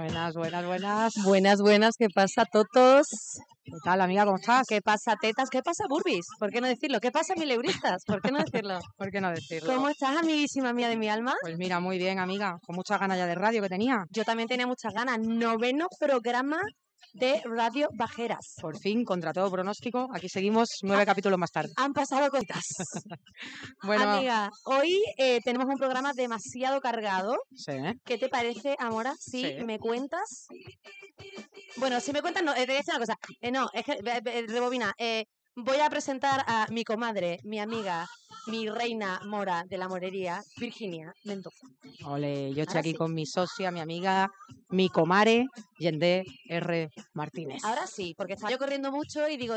Buenas, buenas, buenas. Buenas, buenas, ¿qué pasa, totos? ¿Qué tal, amiga? ¿Cómo estás? ¿Qué pasa, tetas? ¿Qué pasa, burbis? ¿Por qué no decirlo? ¿Qué pasa, mileuristas? ¿Por qué no decirlo? ¿Por qué no decirlo? ¿Cómo estás, amiguísima mía de mi alma? Pues mira, muy bien, amiga. Con muchas ganas ya de radio que tenía. Yo también tenía muchas ganas. Noveno programa de Radio Bajeras. Por fin, contra todo pronóstico, aquí seguimos nueve ah, capítulos más tarde. Han pasado cuentas. bueno, amiga, hoy eh, tenemos un programa demasiado cargado. ¿Qué te parece, Amora? Si sí. me cuentas. Bueno, si me cuentas, no, eh, te voy a decir una cosa. Eh, no, es que, rebobina. voy a presentar a mi comadre, mi amiga mi reina mora de la morería, Virginia Mendoza. Ole, yo estoy aquí con mi socia, mi amiga, mi comare, Yende R. Martínez. Ahora sí, porque estaba yo corriendo mucho y digo,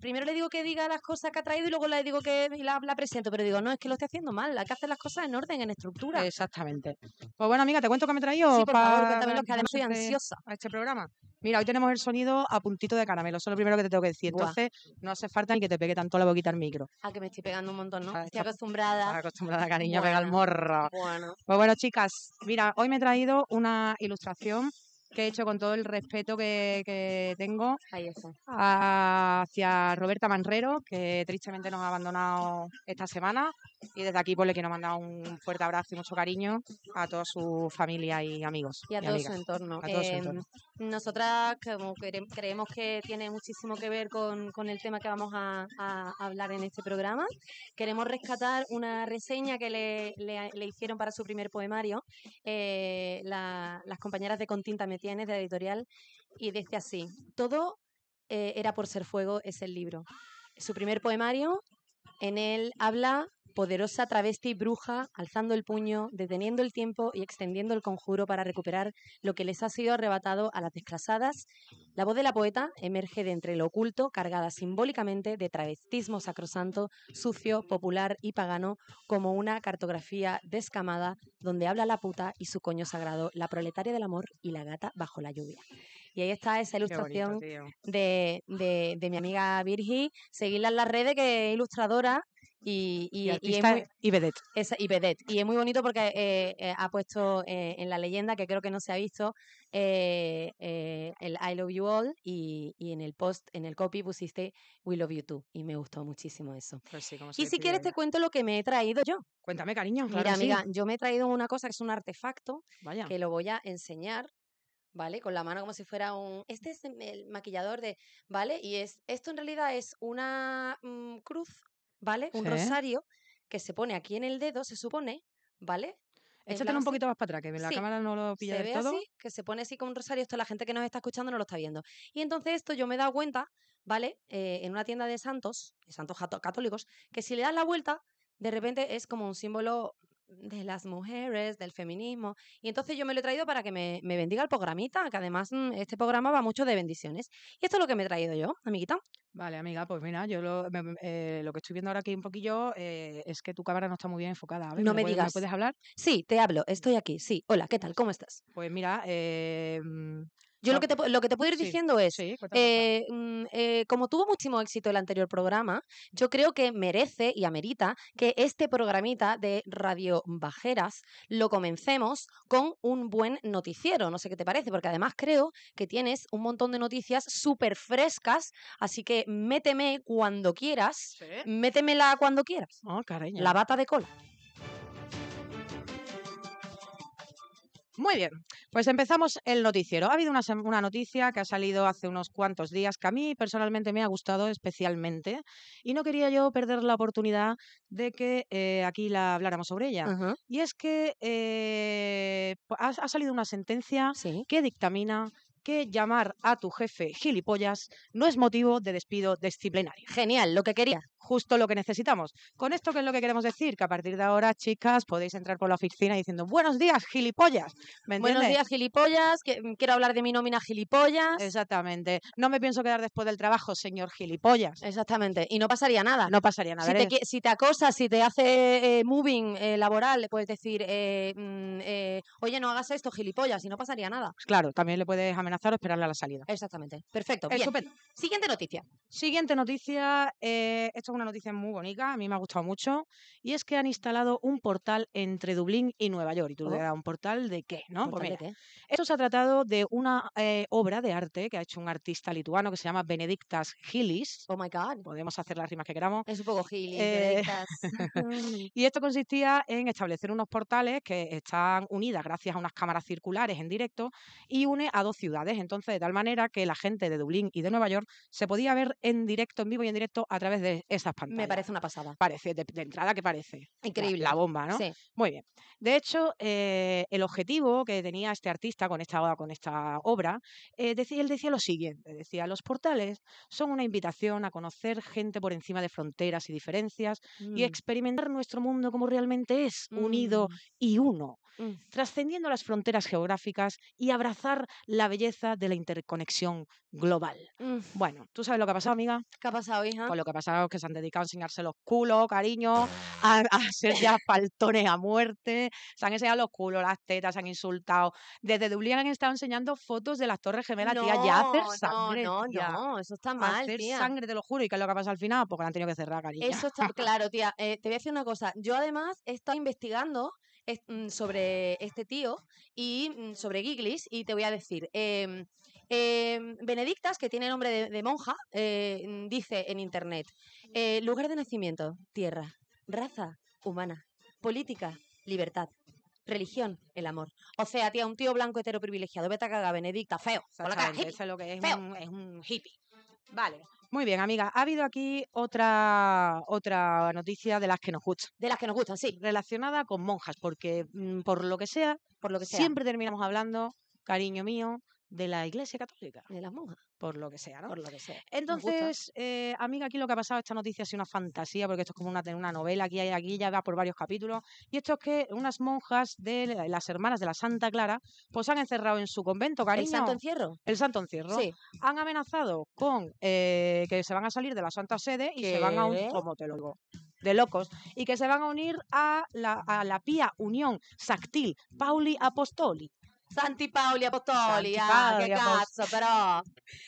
primero le digo que diga las cosas que ha traído y luego le digo que la, la presento, pero digo, no, es que lo estoy haciendo mal, hay que hacer las cosas en orden, en estructura. Exactamente. Pues bueno, amiga, ¿te cuento qué me he traído? Sí, por favor, cuéntame lo que además soy ansiosa. A este programa. Mira, hoy tenemos el sonido a puntito de caramelo, eso es lo primero que te tengo que decir. Entonces, no hace falta el que te pegue tanto la boquita al micro. Ah, que me estoy pegando un montón, ¿no? estoy acostumbrada. acostumbrada, cariño, a pegar el morro. Bueno. Pues bueno, chicas, mira, hoy me he traído una ilustración que he hecho con todo el respeto que, tengo hacia Roberta Manrero, que tristemente nos ha abandonado esta semana. Y desde aquí pues, le quiero mandar un fuerte abrazo y mucho cariño a toda su familia y amigos. Y a, todo, su entorno. Em, nosotras como creemos que tiene muchísimo que ver con, el tema que vamos a, hablar en este programa. Queremos rescatar una reseña que le, hicieron para su primer poemario eh, las compañeras de Continta también tiene de editorial, y dice así, todo eh, era por ser fuego es el libro. Su primer poemario en él habla poderosa travesti bruja, alzando el puño, deteniendo el tiempo y extendiendo el conjuro para recuperar lo que les ha sido arrebatado a las desclasadas, la voz de la poeta emerge de entre lo oculto, cargada simbólicamente de travestismo sacrosanto, sucio, popular y pagano, como una cartografía descamada donde habla la puta y su coño sagrado, la proletaria del amor y la gata bajo la lluvia. Y ahí está esa ilustración de, mi amiga Virgi. Seguirla en las redes, que es ilustradora. Y, y, y, es muy, y es muy bonito porque eh, eh, ha puesto eh, en la leyenda, que creo que no se ha visto, el I love you all y, en el post, en el copy pusiste We love you too. Y me gustó muchísimo eso. Pues y si quieres te cuento lo que me he traído yo. Cuéntame, cariño. Mira, amiga, yo me he traído una cosa que es un artefacto que lo voy a enseñar ¿vale? Con la mano como si fuera un... Este es el maquillador de... ¿Vale? Y es esto en realidad es una mm, cruz, ¿vale? Un rosario que se pone aquí en el dedo, se supone, ¿vale? tiene un poquito más para atrás, que la cámara no lo pilla del todo. que se pone así como un rosario. Esto la gente que nos está escuchando no lo está viendo. Y entonces esto yo me he dado cuenta, ¿vale? Eh, en una tienda de santos, de santos católicos, que si le das la vuelta, de repente es como un símbolo de las mujeres, del feminismo. Y entonces yo me lo he traído para que me, bendiga el programita, que además mm, este programa va mucho de bendiciones. Y esto es lo que me he traído yo, amiguita. Vale, amiga, pues mira, yo lo, eh, que estoy viendo ahora aquí un poquillo eh, es que tu cámara no está muy bien enfocada. no me, digas. ¿Me puedes hablar? Sí, te hablo, estoy aquí, sí. Hola, ¿qué tal? ¿Cómo estás? Pues mira, eh, mm, yo lo, ah, que te, lo que te puedo ir diciendo es, eh, mm, eh, como tuvo muchísimo éxito el anterior programa, yo creo que merece y amerita que este programita de Radio Bajeras lo comencemos con un buen noticiero. No sé qué te parece, porque además creo que tienes un montón de noticias súper frescas, así que méteme cuando quieras, métemela cuando quieras. Oh, la bata de cola. Muy bien, pues empezamos el noticiero. Ha habido una, noticia que ha salido hace unos cuantos días que a mí personalmente me ha gustado especialmente y no quería yo perder la oportunidad de que eh, aquí la habláramos sobre ella. Y es que eh, pues, ha, salido una sentencia que dictamina que llamar a tu jefe gilipollas no es motivo de despido disciplinario. Genial, lo que quería. Justo lo que necesitamos. Con esto, ¿qué es lo que queremos decir? Que a partir de ahora, chicas, podéis entrar por la oficina diciendo buenos días, gilipollas. ¿Me buenos días, gilipollas. Mm, quiero hablar de mi nómina gilipollas. Exactamente. No me pienso quedar después del trabajo, señor gilipollas. Exactamente. Y no pasaría nada. No pasaría nada. Si, te, si te, acosas, si te hace eh, moving eh, laboral, le puedes decir, eh, mm, oye, no hagas esto, gilipollas, y no pasaría nada. Claro, también le puedes amenazar o esperarle a la salida. Exactamente. Perfecto. Eh, bien. Siguiente noticia. Siguiente noticia. Eh, esto es una noticia muy bonita, a mí me ha gustado mucho. Y es que han instalado un portal entre Dublín y Nueva York. Y tú oh. dirás, ¿un portal de qué? ¿No? Pues qué? Esto se ha tratado de una eh, obra de arte que ha hecho un artista lituano que se llama Benedictas Gillis. Oh my God. Podemos hacer las rimas que queramos. Es un poco Gillis, y esto consistía en establecer unos portales que están unidas gracias a unas cámaras circulares en directo y une a dos ciudades entonces de tal manera que la gente de Dublín y de Nueva York se podía ver en directo, en vivo y en directo a través de esas pantallas. Me parece una pasada. Parece, de, entrada que parece. Increíble. La, bomba, ¿no? Sí. Muy bien. De hecho, eh, el objetivo que tenía este artista con esta, con esta obra, eh, decía, él decía lo siguiente, decía, los portales son una invitación a conocer gente por encima de fronteras y diferencias y mm. experimentar nuestro mundo como realmente es, unido mm. y uno, mm. trascendiendo las fronteras geográficas y abrazar la belleza de la interconexión global. Mm. Bueno, ¿tú sabes lo que ha pasado, amiga? ¿Qué ha pasado, hija? Pues lo que ha pasado es que se han dedicado a enseñarse los culos, cariño, a, a hacer ya faltones a muerte, se han enseñado los culos, las tetas, se han insultado. Desde Dublín han estado enseñando fotos de las Torres Gemelas, tía, ya hacer sangre. No, no, no, eso está mal, hacer sangre, te lo juro, y qué lo que ha pasado al final, porque pues la han tenido que cerrar, cariño. Eso está claro, tía. Eh, te voy a decir una cosa, yo además he estado investigando Mm, sobre este tío y mm, sobre Giglis y te voy a decir, em, em, Benedictas, que tiene nombre de, monja, eh, mm, dice en internet, eh, lugar de nacimiento, tierra, raza, humana, política, libertad. Religión, el amor. O sea, tía, un tío blanco hetero privilegiado. Vete a cagar, Benedicta, feo. feo. es un hippie. Vale. Muy bien, amiga. Ha habido aquí otra, otra noticia de las que nos gustan. De las que nos gustan, sí. Relacionada con monjas, porque mm, por lo que sea, por lo que sea. siempre terminamos hablando, cariño mío, de la Iglesia Católica. De las monjas. Por lo que sea, ¿no? Por lo que sea. Entonces, amiga, eh, aquí lo que ha pasado, esta noticia es una fantasía, porque esto es como una, una novela, aquí, aquí ya va por varios capítulos. Y esto es que unas monjas de las hermanas de la Santa Clara, pues se han encerrado en su convento, cariño. ¿El santo encierro? El santo encierro. Sí. Han amenazado con eh, que se van a salir de la Santa Sede y se van a un... ¿Cómo te lo digo? de locos y que se van a unir a la, a la pía unión sactil Pauli Apostoli. Santi Pauli, Apostoli, ah, qué cazzo pero...!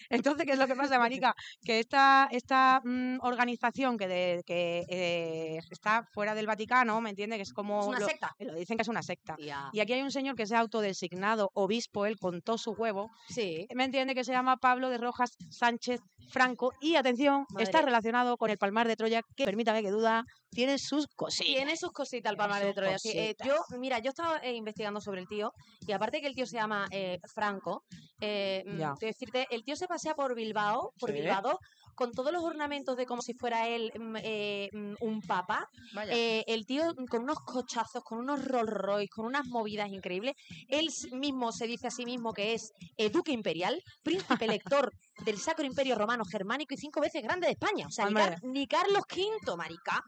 Entonces, ¿qué es lo que pasa, Marica? Que esta, esta mm, organización que, eh, está fuera del Vaticano, ¿me entiende? Que es como... una secta. Lo dicen que es una secta. Y aquí hay un señor que se ha autodesignado obispo, él contó su huevo. Sí. ¿Me entiende? Que se llama Pablo de Rojas Sánchez Franco. Y, atención, está relacionado con el Palmar de Troya, que permítame que duda tiene sus cositas. Tiene sus cositas el palmar de Troya. Eh, yo, mira, yo estaba eh, investigando sobre el tío y aparte que el tío se llama eh, Franco, eh, mm, decirte, el tío se pasea por Bilbao, por Bilbao, con todos los ornamentos de como si fuera él mm, mm, un papa. el tío con unos cochazos, con unos Rolls Royce, con unas movidas increíbles. Él mismo se dice a sí mismo que es duque imperial, príncipe elector del Sacro Imperio Romano Germánico y cinco veces grande de España. O sea, ni, Carlos V, marica.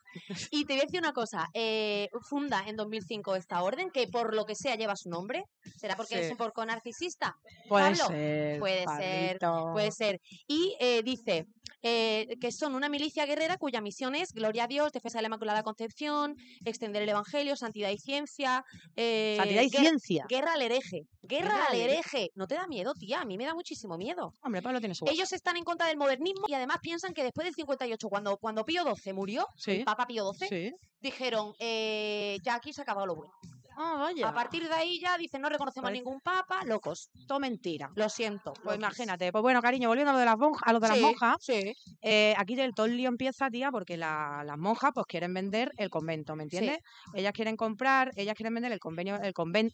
Y te voy a decir una cosa. Eh, funda en 2005 esta orden, que por lo que sea lleva su nombre. ¿Será porque es un porco narcisista? Puede Pablo? ser. Puede ser. Puede ser. Y eh, dice eh, que son una milicia guerrera cuya misión es gloria a Dios, defensa de la Inmaculada Concepción, extender el Evangelio, santidad y ciencia. santidad y ciencia. Guerra al hereje. Guerra, al hereje. ¿No te da miedo, tía? A mí me da muchísimo miedo. Hombre, Pablo, tienes ellos están en contra del modernismo y además piensan que después del 58, cuando, cuando Pío XII murió, papá Pío XII, dijeron, eh, ya aquí se ha acabado lo bueno. Ah, a partir de ahí ya dicen, no reconocemos a pues ningún papa, locos. Todo mentira. Lo siento. Pues imagínate. Pues bueno, cariño, volviendo a lo de las, monjas, a de las monjas. Eh, aquí el todo lío empieza, tía, porque las monjas pues quieren vender el convento, ¿me entiendes? Ellas quieren comprar, ellas quieren vender el convenio, el, el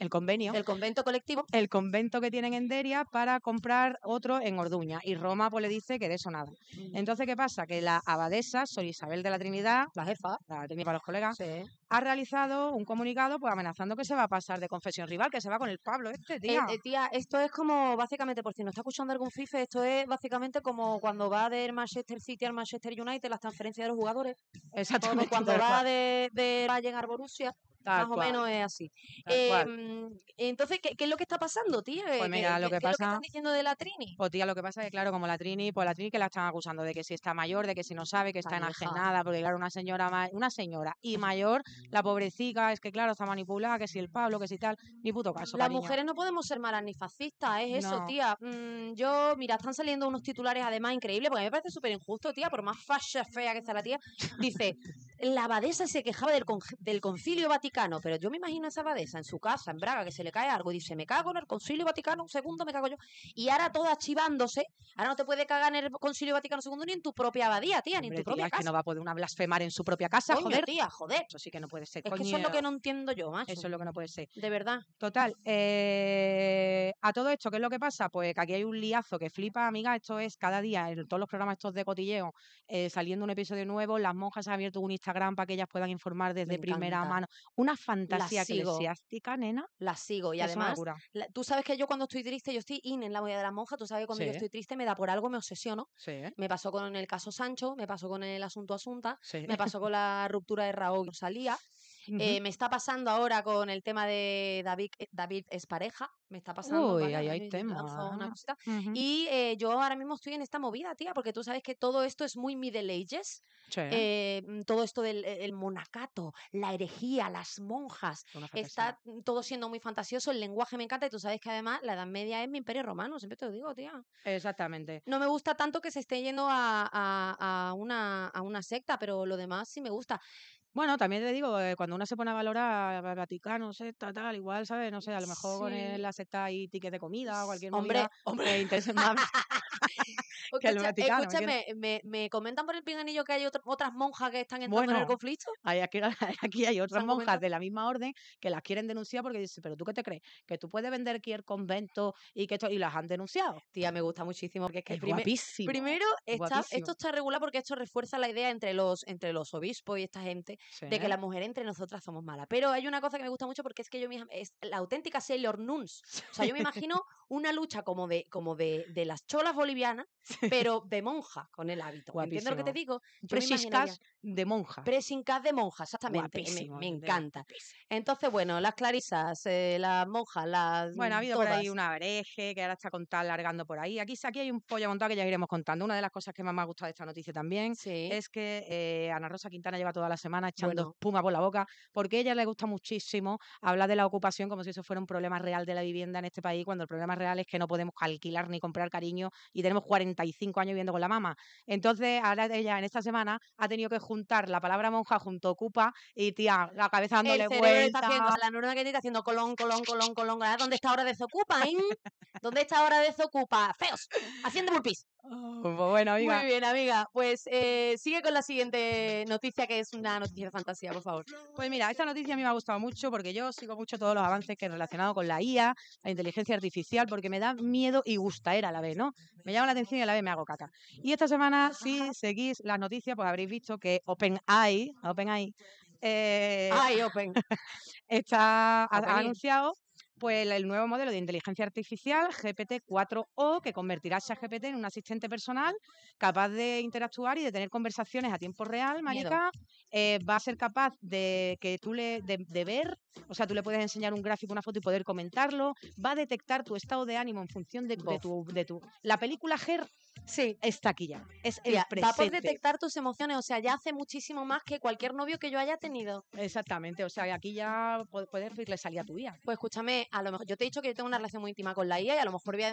convenio. El convento colectivo. El convento que tienen en Deria para comprar otro en Orduña. Y Roma pues le dice que de eso nada. Mm. Entonces, ¿qué pasa? Que la abadesa, soy Isabel de la Trinidad, la jefa, la tenía para los colegas, sí ha realizado un comunicado pues amenazando que se va a pasar de confesión rival, que se va con el Pablo este, eh, tía. Eh, tía, esto es como básicamente, por si no está escuchando algún fife, esto es básicamente como cuando va del Manchester City al Manchester United, las transferencias de los jugadores. Exactamente. cuando va de, de Bayern a Borussia, más o menos es así. Em, entonces, ¿qué, es lo que está pasando, tía? Pues mira, lo que ¿qué Es lo están diciendo de la Trini? Pues tía, lo que pasa es que, claro, como la Trini, pues la Trini que la están acusando de que si está mayor, de que si no sabe, que está enajenada, porque claro, una señora una señora y mayor, la pobrecita, es que claro, está manipulada, que si el Pablo, que si tal, ni puto caso. Las mujeres no podemos ser malas ni fascistas, es eso, tía. Mm, yo, mira, están saliendo unos titulares además increíbles, porque me parece súper injusto, tía, por más fascia fea que está la tía, dice, la abadesa se quejaba del, concilio vaticano, pero yo me imagino a esa abadesa en su casa, en Braga, que se le cae algo y dice, me cago en el concilio vaticano, un segundo me cago yo. Y ahora todo archivándose, ahora no te puede cagar en el concilio vaticano segundo ni en tu propia abadía, tía, ni en tu propia casa. que no va a poder una blasfemar en su propia casa, joder. tía, joder. Eso sí que no puede ser, Es que eso es lo que no entiendo yo, macho. Eso es lo que no puede ser. De verdad. Total, eh, a todo esto, ¿qué es lo que pasa? Pues que aquí hay un liazo que flipa, amiga, esto es cada día, en todos los programas estos de cotilleo, eh, saliendo un episodio nuevo, las monjas han abierto un instante. Instagram para que ellas puedan informar desde primera mano. Una fantasía eclesiástica, nena. La sigo y además, tú sabes que yo cuando estoy triste, yo estoy in en la movida de la monja tú sabes que cuando yo estoy triste me da por algo, me obsesiono. Me pasó con el caso Sancho, me pasó con el asunto Asunta, me pasó con la ruptura de Raúl salía eh, me está pasando ahora con el tema de David, eh, David es pareja, me está pasando. Uy, ahí hay ¿eh? Y yo ahora mismo estoy en esta movida, tía, porque tú sabes que todo esto es muy Middle Ages. Mm, todo esto del e, monacato, la herejía, las monjas, está todo siendo muy fantasioso, el lenguaje me encanta y tú sabes que además la Edad Media es mi imperio romano, siempre te lo digo, tía. Exactamente. No me gusta tanto que se esté yendo a, a, a, una, a una secta, pero lo demás sí me gusta. Bueno, también te digo, eh, cuando uno se pone a valorar vaticano Vaticano, sé, tal, igual, ¿sabes? No sé, a lo mejor con el, la y hay de comida o cualquier hombre, hombre. Pues, que el Escúchame, ¿me, comentan por el pinganillo que hay otras monjas que están entrando en el conflicto. Hay aquí, hay otras monjas de la misma orden que las quieren denunciar porque dicen, pero tú qué te crees, que tú puedes vender aquí el convento y que esto, y las han denunciado. Tía, me gusta muchísimo porque es que primero está, esto está regular porque esto refuerza la idea entre los, entre los obispos y esta gente de que la mujer entre nosotras somos malas. Pero hay una cosa que me gusta mucho porque es que yo misma, es la auténtica Sailor Nuns. O sea, yo me imagino una lucha como de, como de, de las cholas bolivianas pero de monja con el hábito. ¿Entiendes lo que te digo? Presincas de monja. presincas de monja, exactamente. me, encanta. Entonces, bueno, las clarisas, eh, las monjas, las. Bueno, ha mm, habido por ahí una hereje que ahora está contando, largando por ahí. Aquí, aquí hay un pollo montado que ya iremos contando. Una de las cosas que más me ha gustado de esta noticia también es que eh, Ana Rosa Quintana lleva toda la semana echando puma espuma por la boca porque a ella le gusta muchísimo hablar de la ocupación como si eso fuera un problema real de la vivienda en este país, cuando el problema real es que no podemos alquilar ni comprar cariño y tenemos 40 cinco años viviendo con la mamá. Entonces, ahora ella en esta semana ha tenido que juntar la palabra monja junto a ocupa y tía, la cabeza dándole vuelta. la norma que está haciendo colón, colón, colón, colón. ¿Dónde está ahora desocupa, eh? ¿Dónde está ahora desocupa? Feos, haciendo pis! Oh, bueno, amiga. Muy bien, amiga. Pues eh, sigue con la siguiente noticia, que es una noticia de fantasía, por favor. Pues mira, esta noticia a mí me ha gustado mucho porque yo sigo mucho todos los avances que relacionados con la IA, la inteligencia artificial, porque me da miedo y gusta a la vez, ¿no? Me llama la atención y a la vez me hago caca. Y esta semana, si seguís las noticias, pues habréis visto que OpenAI, OpenAI, eh, Open. está, anunciado pues el nuevo modelo de inteligencia artificial, GPT-4O, que convertirá a GPT en un asistente personal capaz de interactuar y de tener conversaciones a tiempo real, Marica. Eh, va a ser capaz de que tú le de, de ver o sea, tú le puedes enseñar un gráfico, una foto y poder comentarlo. Va a detectar tu estado de ánimo en función de, tu, La película Ger sí. está aquí ya. Es el presente. Va poder detectar tus emociones. O sea, ya hace muchísimo más que cualquier novio que yo haya tenido. Exactamente. O sea, aquí ya puedes decirle salida a tu IA. Pues escúchame, a lo mejor yo te he dicho que yo tengo una relación muy íntima con la IA y a lo mejor voy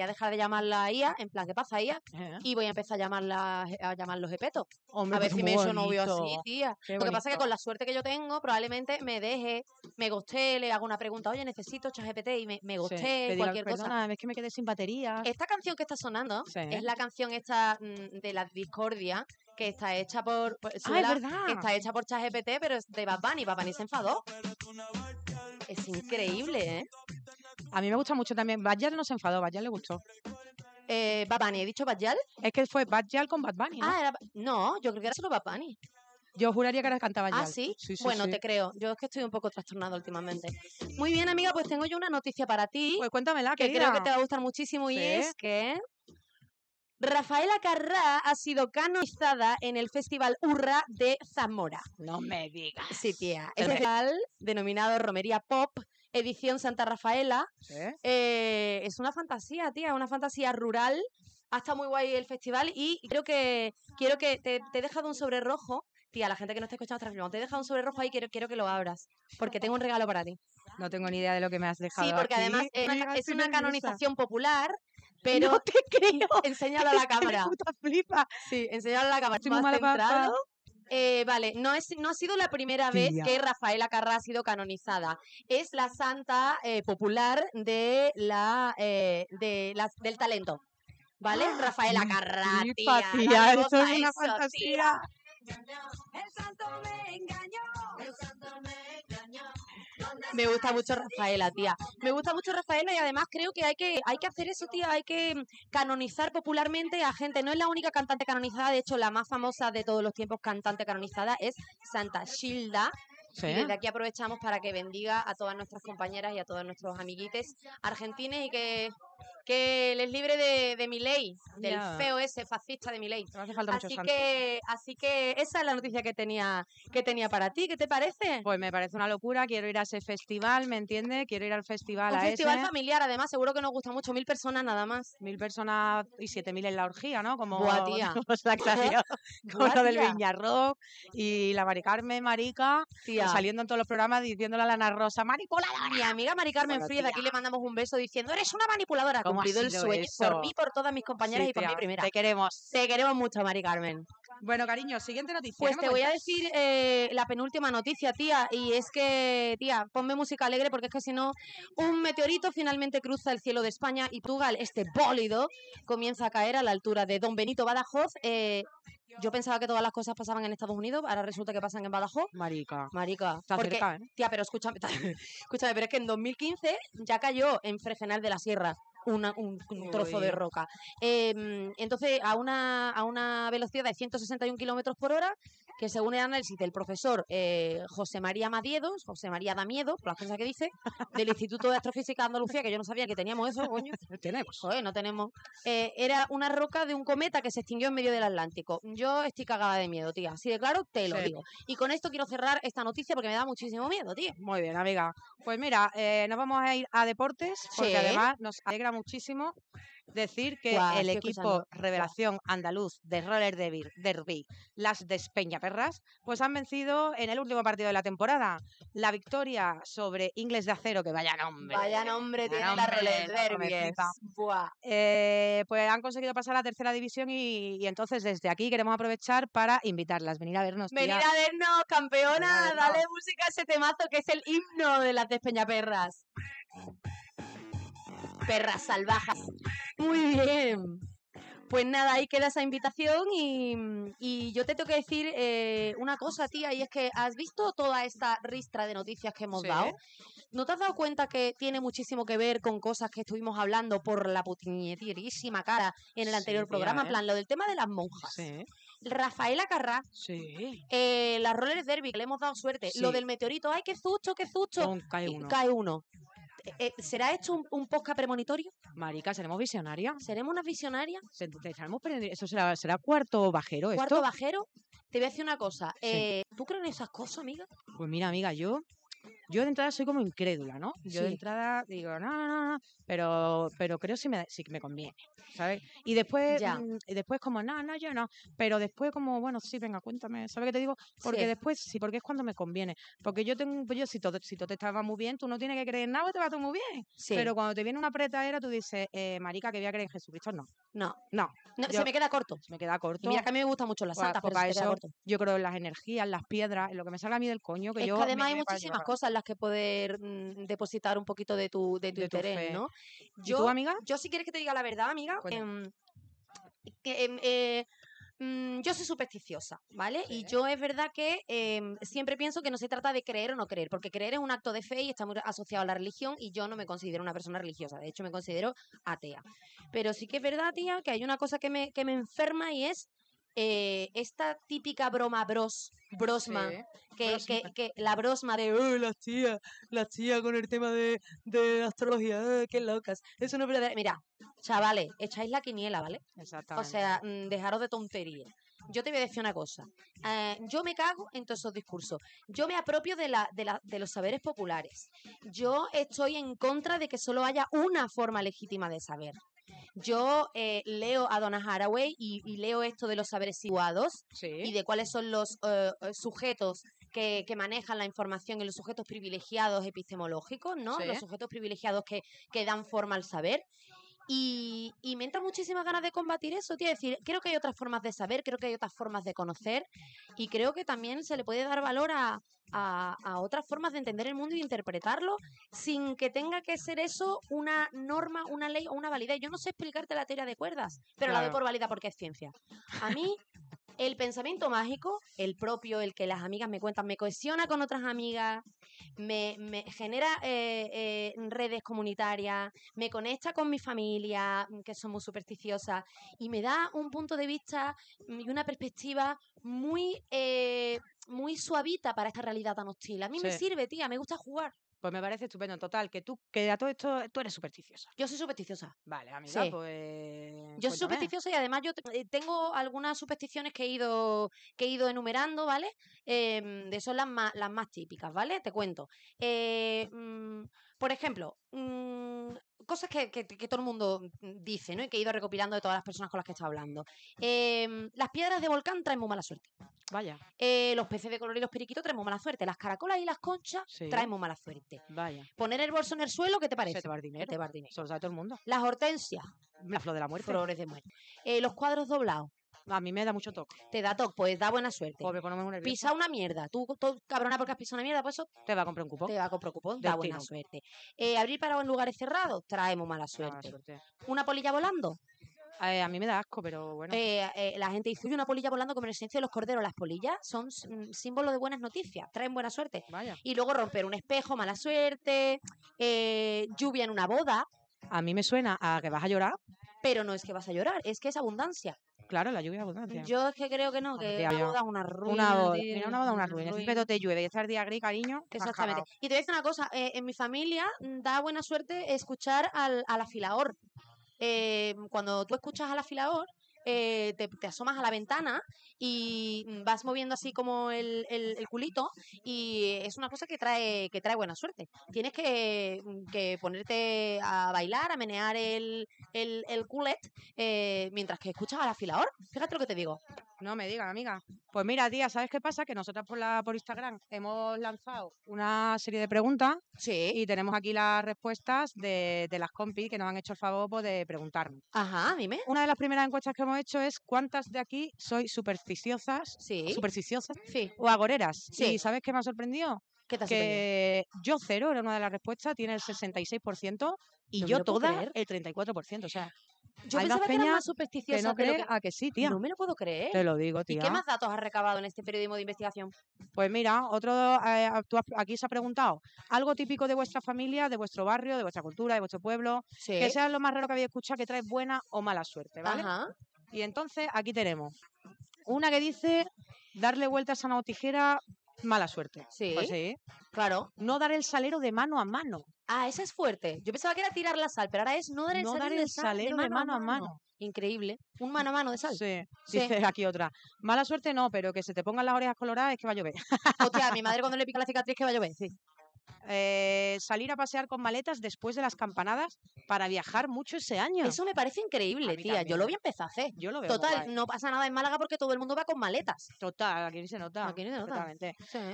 a, dejar de llamarla IA, en plan, de pasa IA? Y voy a empezar a llamarla a llamar los a ver pues si me he novio así, tía. lo que pasa es que con la suerte que yo tengo, probablemente me deje me gusté, le hago una pregunta, oye, necesito ChatGPT y me, me gosté, cualquier cosa. es que me quedé sin batería. Esta canción que está sonando es la canción esta mm, de la discordia que está hecha por, pues, ah, está hecha por ChatGPT, pero es de Bad Bunny, Bad Bunny se enfadó. Es increíble, ¿eh? A mí me gusta mucho también. Yal no se enfadó, Yal le gustó. Eh, Bad Bunny, ¿he dicho Bad Es que fue Bad con Bad Bunny, ¿no? Ah, no, yo creo que era solo Bad Bunny. Yo juraría que ahora cantaba ya. ¿Ah, sí? sí, sí bueno, te creo. Yo es que estoy un poco trastornada últimamente. Muy bien, amiga, pues tengo yo una noticia para ti. Pues cuéntamela, Que creo que te va a gustar muchísimo y es que... Rafaela Carrá ha sido canonizada en el Festival Urra de Zamora. No me digas. Sí, tía. Es el festival denominado Romería Pop, edición Santa Rafaela. Eh, es una fantasía, tía, una fantasía rural. Ha estado muy guay el festival y creo que quiero que te he dejado un sobre rojo tía, la gente que no está escuchando Te he dejado un sobre rojo ahí, quiero, quiero que lo abras, porque tengo un regalo para ti. No tengo ni idea de lo que me has dejado. Sí, porque además es una, canonización popular, pero. No te creo. Enséñalo a la cámara. Puta flipa. Sí, enseñalo a la cámara. Estoy vale, no, es, no ha sido la primera vez que Rafaela Carrá ha sido canonizada. Es la santa eh, popular de la, eh, de las del talento. ¿Vale? Ah, Rafaela Carrá, tía, eso es una fantasía me gusta mucho Rafaela, tía. Me gusta mucho Rafaela y además creo que hay que, hay que hacer eso, tía. Hay que canonizar popularmente a gente. No es la única cantante canonizada, de hecho, la más famosa de todos los tiempos cantante canonizada es Santa Shilda, desde aquí aprovechamos para que bendiga a todas nuestras compañeras y a todos nuestros amiguites argentines y que que les libre de, mi ley, del feo ese fascista de mi ley. así que, así que esa es la noticia que tenía, que tenía para ti. ¿Qué te parece? Pues me parece una locura. Quiero ir a ese festival, ¿me entiendes? Quiero ir al festival. Un festival familiar, además, seguro que nos gusta mucho. Mil personas nada más. Mil personas y siete mil en la orgía, ¿no? Como, la tía. como lo del Viñarrock y la Mari Carmen Marica pues saliendo en todos los programas diciéndole a la Ana Rosa, manipuladora. Mi amiga Mari Carmen Frías, aquí le mandamos un beso diciendo, eres una manipuladora como ha el sueño por mí, por todas mis compañeras y por mi primera. Te queremos. Te queremos mucho, Mari Carmen. Bueno, cariño, siguiente noticia. Pues te voy a decir eh, la penúltima noticia, tía, y es que, tía, ponme música alegre porque es que si no, un meteorito finalmente cruza el cielo de España y Tugal, este bólido, comienza a caer a la altura de Don Benito Badajoz. Eh, yo pensaba que todas las cosas pasaban en Estados Unidos, ahora resulta que pasan en Badajoz. Marica. Marica. ¿eh? Tía, pero escúchame, escúchame, pero es que en 2015 ya cayó en Fregenal de las Sierra un, trozo de roca. Em, entonces, a una, a una velocidad de 161 kilómetros por hora, que según el análisis del profesor eh, José María Madiedos, José María da miedo, por las cosas que dice, del Instituto de Astrofísica de Andalucía, que yo no sabía que teníamos eso, coño. tenemos. no tenemos. Eh, era una roca de un cometa que se extinguió en medio del Atlántico. Yo estoy cagada de miedo, tía. Así de claro, te lo digo. Y con esto quiero cerrar esta noticia porque me da muchísimo miedo, tía. Muy bien, amiga. Pues mira, eh, nos vamos a ir a deportes, porque además nos alegra muchísimo Decir que el equipo Revelación Andaluz de Roller Derby, las Despeñaperras, pues han vencido en el último partido de la temporada. La victoria sobre Inglés de Acero, que vaya nombre. Vaya ¿eh? nombre tiene nombre, la Roller Derby. Eh, pues han conseguido pasar a la tercera división y, entonces desde aquí queremos aprovechar para invitarlas. Venir a vernos. Venir a vernos, campeona. Dale música a ese temazo que es el himno de las Despeñaperras perras salvajas. Muy bien. Pues nada, ahí queda esa invitación y, yo te tengo que decir eh, una cosa, tía, y es que has visto toda esta ristra de noticias que hemos dado. ¿No te has dado cuenta que tiene muchísimo que ver con cosas que estuvimos hablando por la putinierísima cara en el anterior programa? En ¿eh? plan, lo del tema de las monjas. Rafaela Carrá. Eh, las Rollers Derby, que le hemos dado suerte. Lo del meteorito, ¡ay, qué susto, qué susto! Cae Cae uno. Eh, eh, ¿será hecho un, podcast premonitorio? Marica, seremos visionarias. ¿Seremos unas visionarias? ¿Eso será, cuarto bajero esto? Cuarto bajero, te voy a decir una cosa. Eh, ¿Tú crees en esas cosas, amiga? Pues mira, amiga, yo yo de entrada soy como incrédula, ¿no? Yo de entrada digo, no, no, no, pero, pero creo si me, si me conviene, ¿sabes? Y después, mm, después como, no, no, yo no, pero después como, bueno, sí, venga, cuéntame, ¿sabes qué te digo? Porque después sí, porque es cuando me conviene. Porque yo tengo, pues yo si todo, si todo te estaba muy bien, tú no tienes que creer en nada, te va todo muy bien. Pero cuando te viene una apretadera, tú dices, eh, marica, que voy a creer en Jesucristo, no. No. No. se me queda corto. Se me queda corto. mira que a mí me gusta mucho las pues, santas, pues Yo creo en las energías, las piedras, en lo que me sale a mí del coño, que es yo... Que además hay muchísimas cosas que poder mm, depositar un poquito de tu, tu interés, ¿no? Yo, amiga? Yo, si quieres que te diga la verdad, amiga, em, em, eh, mm, yo soy supersticiosa, ¿vale? Y yo es verdad que em, siempre pienso que no se trata de creer o no creer, porque creer es un acto de fe y está muy asociado a la religión y yo no me considero una persona religiosa, de hecho me considero atea. Pero sí que es verdad, tía, que hay una cosa que me, que me enferma y es eh, esta típica broma bros, brosma, que, Que, la brosma de las tías, las tías con el tema de, astrología, ah, qué locas. Eso no es verdad. Mira, chavales, echáis la quiniela, ¿vale? O sea, mm, dejaros de tonterías. Yo te voy a decir una cosa. Eh, yo me cago en todos esos discursos. Yo me apropio de, la, de, la, de los saberes populares. Yo estoy en contra de que solo haya una forma legítima de saber. Yo eh, leo a Donna Haraway y, leo esto de los saberes y de cuáles son los eh, eh, sujetos que, manejan la información y los sujetos privilegiados epistemológicos, ¿no? Los sujetos privilegiados que dan forma al saber. Y, me entra muchísimas ganas de combatir eso, tío. decir, creo que hay otras formas de saber, creo que hay otras formas de conocer y creo que también se le puede dar valor a, otras formas de entender el mundo y interpretarlo sin que tenga que ser eso una norma, una ley o una validez. Yo no sé explicarte la teoría de cuerdas, pero la doy por válida porque es ciencia. A mí el pensamiento mágico, el propio, el que las amigas me cuentan, me cohesiona con otras amigas, me, genera eh, eh, redes comunitarias, me conecta con mi familia, mm, que somos supersticiosas, y me da un punto de vista y una perspectiva muy, eh, muy suavita para esta realidad tan hostil. A mí me sirve, tía, me gusta jugar. Pues me parece estupendo. Total, que tú, que a todo esto, tú eres supersticiosa. Yo soy supersticiosa. Vale, amiga, sí. pues. Yo soy supersticiosa y además yo eh, tengo algunas supersticiones que he ido, que he ido enumerando, ¿vale? Em, de son las más, las más típicas, ¿vale? Te cuento. Eh, mm, por ejemplo, mm, cosas que, todo el mundo dice, ¿no? Y que he ido recopilando de todas las personas con las que he estado hablando. Em, las piedras de volcán traen mala suerte. Vaya. Eh, los peces de color y los periquitos traen mala suerte. Las caracolas y las conchas traen mala suerte. Vaya. Poner el bolso en el suelo, ¿qué te parece? te va el dinero. Eso lo sabe todo el mundo. Las hortensias. La flor de la muerte. Flores de muerte. Eh, los cuadros doblados. A mí me da mucho toque. Te da toque, pues da buena suerte. Pisa una mierda. Tú, cabrona, porque has pisado una mierda, pues eso. Te va a comprar un cupón. Te va a comprar un cupón. Da buena suerte. Eh, abrir parados en lugares cerrados, traemos mala suerte. Una polilla volando. Eh, a mí me da asco, pero bueno. Eh, eh, la gente dice, una polilla volando como en el silencio de los corderos. Las polillas son mm, símbolo de buenas noticias, traen buena suerte. Y luego romper un espejo, mala suerte, lluvia en una boda. A mí me suena a que vas a llorar. Pero no es que vas a llorar, es que es abundancia. Claro, la lluvia es Yo es que creo que no, que una boda una ruina. Una boda, mira, una boda una ruina. Siempre te llueve y estar día gris, cariño. Exactamente. Y te voy a decir una cosa: eh, en mi familia mm, da buena suerte escuchar al, al afilador. Eh, cuando tú escuchas al afilador, eh, te, asomas a la ventana y mm, vas moviendo así como el, culito y es una cosa que trae, que trae buena suerte. Tienes que, mm, que ponerte a bailar, a menear el, el, culet eh, mientras que escuchas al afilador. Fíjate lo que te digo. No me digas, amiga. Pues mira, tía, ¿sabes qué pasa? Que nosotras por, la, por Instagram hemos lanzado una serie de preguntas sí. y tenemos aquí las respuestas de, de las compis que nos han hecho el favor pues, de preguntarnos. Ajá, dime. Una de las primeras encuestas que hemos hecho es cuántas de aquí soy supersticiosas, sí. supersticiosas o agoreras. Sí. sabes qué me ha sorprendido? que yo cero era una de las respuestas, tiene el 66% y yo toda el 34%. O sea, yo pensaba que más supersticiosa. no a que sí, tía. No me lo puedo creer. Te lo digo, tía. ¿Y qué más datos has recabado en este periodismo de investigación? Pues mira, otro, eh, aquí se ha preguntado algo típico de vuestra familia, de vuestro barrio, de vuestra cultura, de vuestro pueblo, que sea lo más raro que había escuchado que trae buena o mala suerte, ¿vale? Y entonces aquí tenemos una que dice darle vueltas a una tijera, mala suerte. Sí. Pues sí. Claro. No dar el salero de mano a mano. Ah, esa es fuerte. Yo pensaba que era tirar la sal, pero ahora es no dar el, salero, de mano, a mano. Increíble. Un mano a mano de sal. Sí. sí. Dice aquí otra. Mala suerte no, pero que se te pongan las orejas coloradas es que va a llover. Hostia, mi madre cuando le pica la cicatriz que va a llover. Sí. Eh, salir a pasear con maletas después de las campanadas para viajar mucho ese año. Eso me parece increíble, tía. Yo lo vi empezar a Yo lo veo. Total, no pasa nada en Málaga porque todo el mundo va con maletas. Total, aquí se nota. Aquí se nota.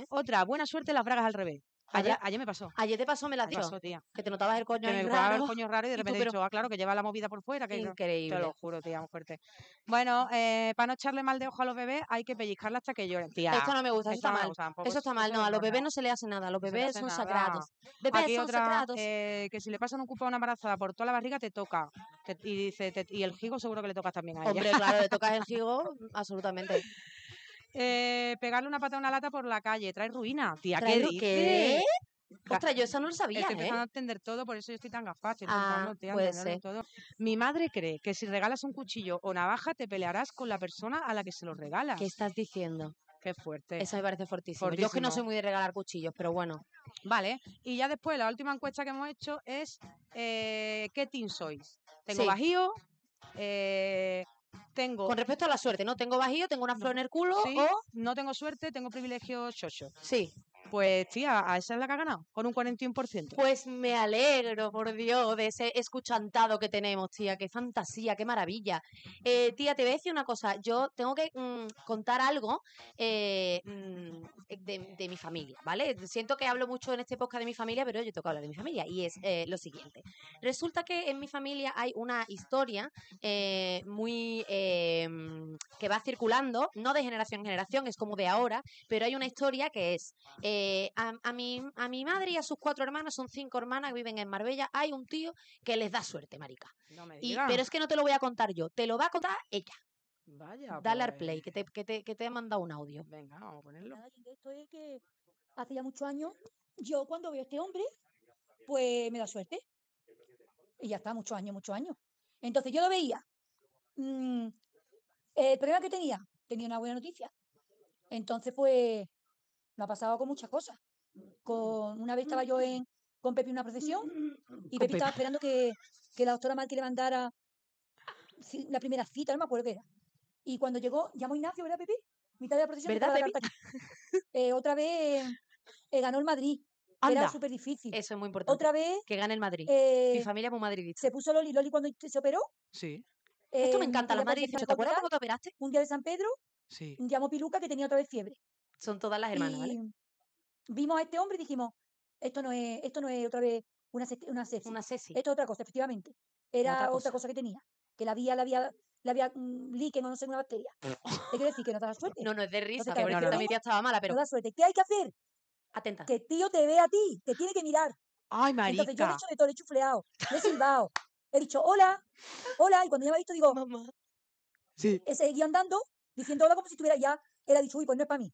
Otra, buena suerte las bragas al revés. Ayer, ayer, me pasó. Ayer te pasó, me la dicho. tía. Que te notabas el coño que me raro. el coño raro y de repente he dicho, ah, claro, que lleva la movida por fuera. Que Increíble. te lo juro, tía, muy fuerte. Bueno, eh, para no echarle mal de ojo a los bebés, hay que pellizcarla hasta que lloren, tía. Esto no me gusta, eso está mal. eso está mal, no, a los bebés no se le hace nada, los bebés son sacrados. sagrados. Bebés Aquí son otra, Eh, que si le pasan un cupo a una embarazada por toda la barriga, te toca. y dice, y el higo seguro que le tocas también a ella. Hombre, claro, le tocas el higo absolutamente. Eh, pegarle una pata a una lata por la calle, trae ruina. Tía, ¿qué? ¿Qué? Ostras, yo eso no lo sabía. Estoy empezando ¿eh? a entender todo, por eso yo estoy tan gafache. Ah, Mi madre cree que si regalas un cuchillo o navaja, te pelearás con la persona a la que se lo regalas. ¿Qué estás diciendo? Qué fuerte. Eso me parece fortísimo. Yo que no soy muy de regalar cuchillos, pero bueno. Vale. Y ya después, la última encuesta que hemos hecho es eh, ¿qué team sois? ¿Tengo bajío? Eh, tengo. Con respecto a la suerte, ¿no? Tengo bajío, tengo una flor en el culo o. No tengo suerte, tengo privilegio chocho. Sí. Pues tía, a esa es la que ha ganado, con un 41%. Pues me alegro, por Dios, de ese escuchantado que tenemos, tía. Qué fantasía, qué maravilla. Eh, tía, te voy a decir una cosa. Yo tengo que mm, contar algo eh, mm, de, mi familia, ¿vale? Siento que hablo mucho en este podcast de mi familia, pero yo tengo que hablar de mi familia. Y es eh, lo siguiente. Resulta que en mi familia hay una historia muy que va circulando, no de generación en generación, es como de ahora, pero hay una historia que es... Eh, a, mi, a mi madre y a sus cuatro hermanas, son cinco hermanas que viven en Marbella, hay un tío que les da suerte, marica. pero es que no te lo voy a contar yo, te lo va a contar ella. Vaya. Dale al pues. play, que te, que, he mandado un audio. Venga, vamos a ponerlo. Esto es que hace ya muchos años, yo cuando veo a este hombre, pues me da suerte. Y ya está, muchos años, muchos años. Entonces yo lo veía. Mm, el problema que tenía, tenía una buena noticia. Entonces, pues lo ha pasado con muchas cosas. Con, una vez estaba yo en, con Pepi en una procesión y Pepi, estaba esperando que, la doctora Martí le mandara la primera cita, no me acuerdo qué era. Y cuando llegó, llamó Ignacio, ¿verdad, Pepi? Mitad de la procesión. ¿Verdad, Pepi? Eh, otra vez eh, ganó el Madrid. era súper difícil. Eso es muy importante. Otra vez. Que gane el Madrid. Mi eh, familia es muy madridista. Se puso Loli Loli cuando se operó. Sí. Esto me encanta, madre dice, ¿Te acuerdas cómo te operaste? Un día de San Pedro. Sí. Llamó Piluca que tenía otra vez fiebre. Son todas las hermanas, Vimos a este hombre y dijimos, esto no es, esto no es otra vez una, una Una Esto es otra cosa, efectivamente. Era otra cosa. que tenía. Que la había, la había, la había mm, líquen o no sé, una bacteria. te que decir que no da suerte. No, no, es de risa, no que no, estaba mala, pero... No da suerte. ¿Qué hay que hacer? Atenta. Que el tío te ve a ti, te tiene que mirar. Ay, marica. Entonces yo he hecho de todo, le he chufleado, le he silbado. He dicho, hola, hola, y cuando ya me ha visto digo, mamá. Sí. Eh, seguido andando, diciendo hola como si estuviera ya, él ha dicho, uy, pues no es para mí.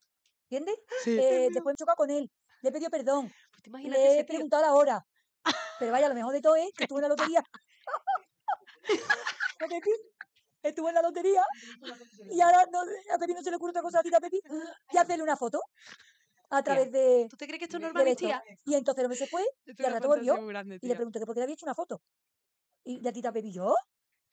¿Entiendes? Sí, eh, después me he chocado con él, le he pedido perdón, pues, le he preguntado la hora. Pero vaya, lo mejor de todo es que estuve en la lotería. estuvo en la lotería y ahora no, a Pepi no se le ocurre otra cosa a Tita Pepi y hacerle una foto a través de ¿tú te crees que esto es normal tía? y entonces no me se fue y al rato volvió y le pregunté por qué le había hecho una foto y a tita Pepi yo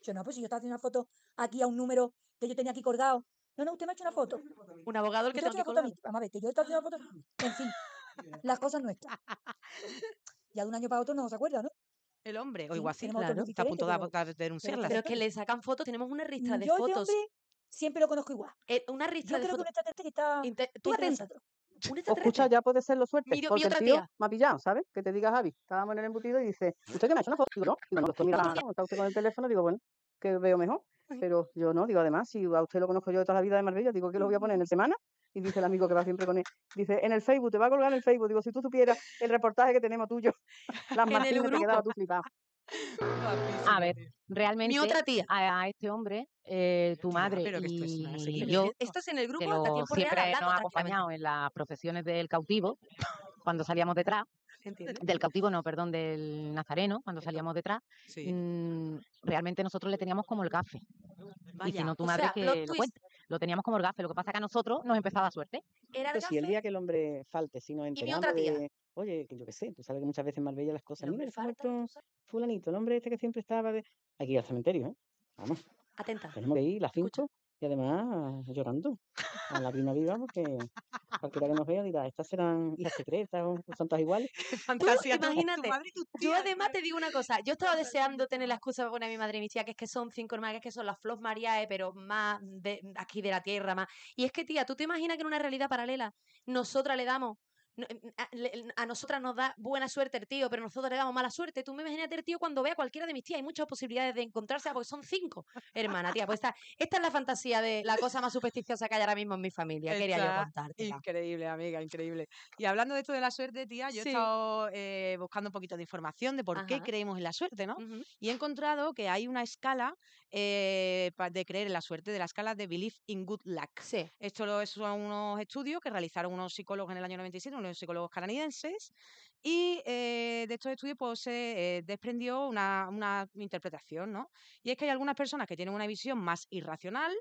yo no pues si yo estaba haciendo una foto aquí a un número que yo tenía aquí colgado no, no, usted me ha hecho una foto. Un abogado el que te ha hecho una foto a mí. Vamos a ver, que yo he estado haciendo una foto. En fin, las cosas nuestras. Ya de un año para otro no se acuerda, ¿no? El hombre, o igual sí, claro, está a punto de denunciarla. Pero, es que le sacan fotos, tenemos una ristra de yo fotos. Hombre, siempre lo conozco igual. Eh, una ristra yo de creo que un que está... Tú escucha, ya puede ser lo suerte. Mi, porque mi otra el tío tía. me ha pillado, ¿sabes? Que te diga Javi. Estábamos en el embutido y dice, ¿usted que me ha hecho una foto? Y no, digo, no, estoy mirando, está usted con el teléfono, digo, bueno, que veo mejor. Pero yo no, digo, además, si a usted lo conozco yo de toda la vida de Marbella, digo que lo voy a poner en el semana. Y dice el amigo que va siempre con él, dice, en el Facebook, te va a colgar en el Facebook. Digo, si tú supieras el reportaje que tenemos tuyo, las máquinas te quedaba tú flipado. A ver, realmente Mi otra tía. A, este hombre, eh, tu madre y, yo, en el grupo siempre nos ha acompañado en las profesiones del cautivo, cuando salíamos detrás, del cautivo, no, perdón, del nazareno, cuando salíamos detrás, mm, realmente nosotros le teníamos como el gafe. y si no, tu madre que lo, cuente. lo teníamos como el gafe. Lo que pasa es que a nosotros nos empezaba suerte. Era si el día que el hombre falte, si nos enteramos oye, que yo qué sé, tú sabes que muchas veces más bella las cosas, el hombre fulanito, el hombre este que siempre estaba, de... aquí al cementerio, ¿eh? vamos. Atenta. Tenemos que ir la cinta... Y además llorando a la prima viva porque cualquiera que nos vea dirá, estas serán las secretas son todas iguales. imagínate, yo además te digo una cosa, yo estaba deseando tener la excusa para poner a mi madre y mi tía, que es que son cinco hermanas, que, son las Flos Mariae, eh, pero más de aquí de la tierra, más. Y es que, tía, tú te imaginas que en una realidad paralela nosotras le damos eh, a, nosotras nos da buena suerte el tío, pero nosotros le damos mala suerte. Tú me imaginas el tío cuando vea a cualquiera de mis tías. Hay muchas posibilidades de encontrarse, ah, porque son cinco, hermana, tía. Pues esta, es la fantasía de la cosa más supersticiosa que hay ahora mismo en mi familia. Quería yo contarte. Increíble, amiga, increíble. Y hablando de esto de la suerte, tía, yo he estado eh, buscando un poquito de información de por qué creemos en la suerte, ¿no? Y he encontrado que hay una escala eh, de creer en la suerte, de la escala de Belief in Good Luck. Esto lo, son unos estudios que realizaron unos psicólogos en el año 97, Psicólogos Canadienses, y eh, de estos estudios pues, se eh, desprendió una, una, interpretación, ¿no? Y es que hay algunas personas que tienen una visión más irracional,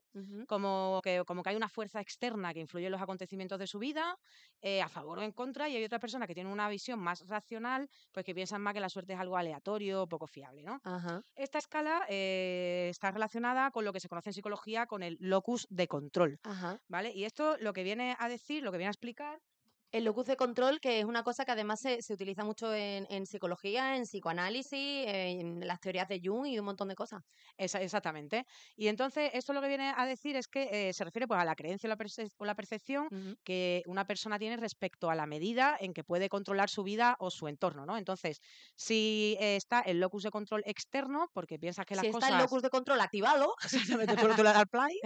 como, que, como que hay una fuerza externa que influye en los acontecimientos de su vida, eh, a favor o en contra, y hay otras personas que tienen una visión más racional, pues que piensan más que la suerte es algo aleatorio, poco fiable, ¿no? Esta escala está relacionada con lo que se conoce en psicología con el locus de control, ¿vale? Y esto lo que viene a decir, lo que viene a explicar el locus de control, que es una cosa que además se, utiliza mucho en, psicología, en psicoanálisis, en las teorías de Jung y un montón de cosas. exactamente. Y entonces, esto lo que viene a decir es que eh, se refiere pues, a la creencia o la, percepción que una persona tiene respecto a la medida en que puede controlar su vida o su entorno. ¿no? Entonces, si eh, está el locus de control externo, porque piensas que las si Está el locus de control activado. Exactamente,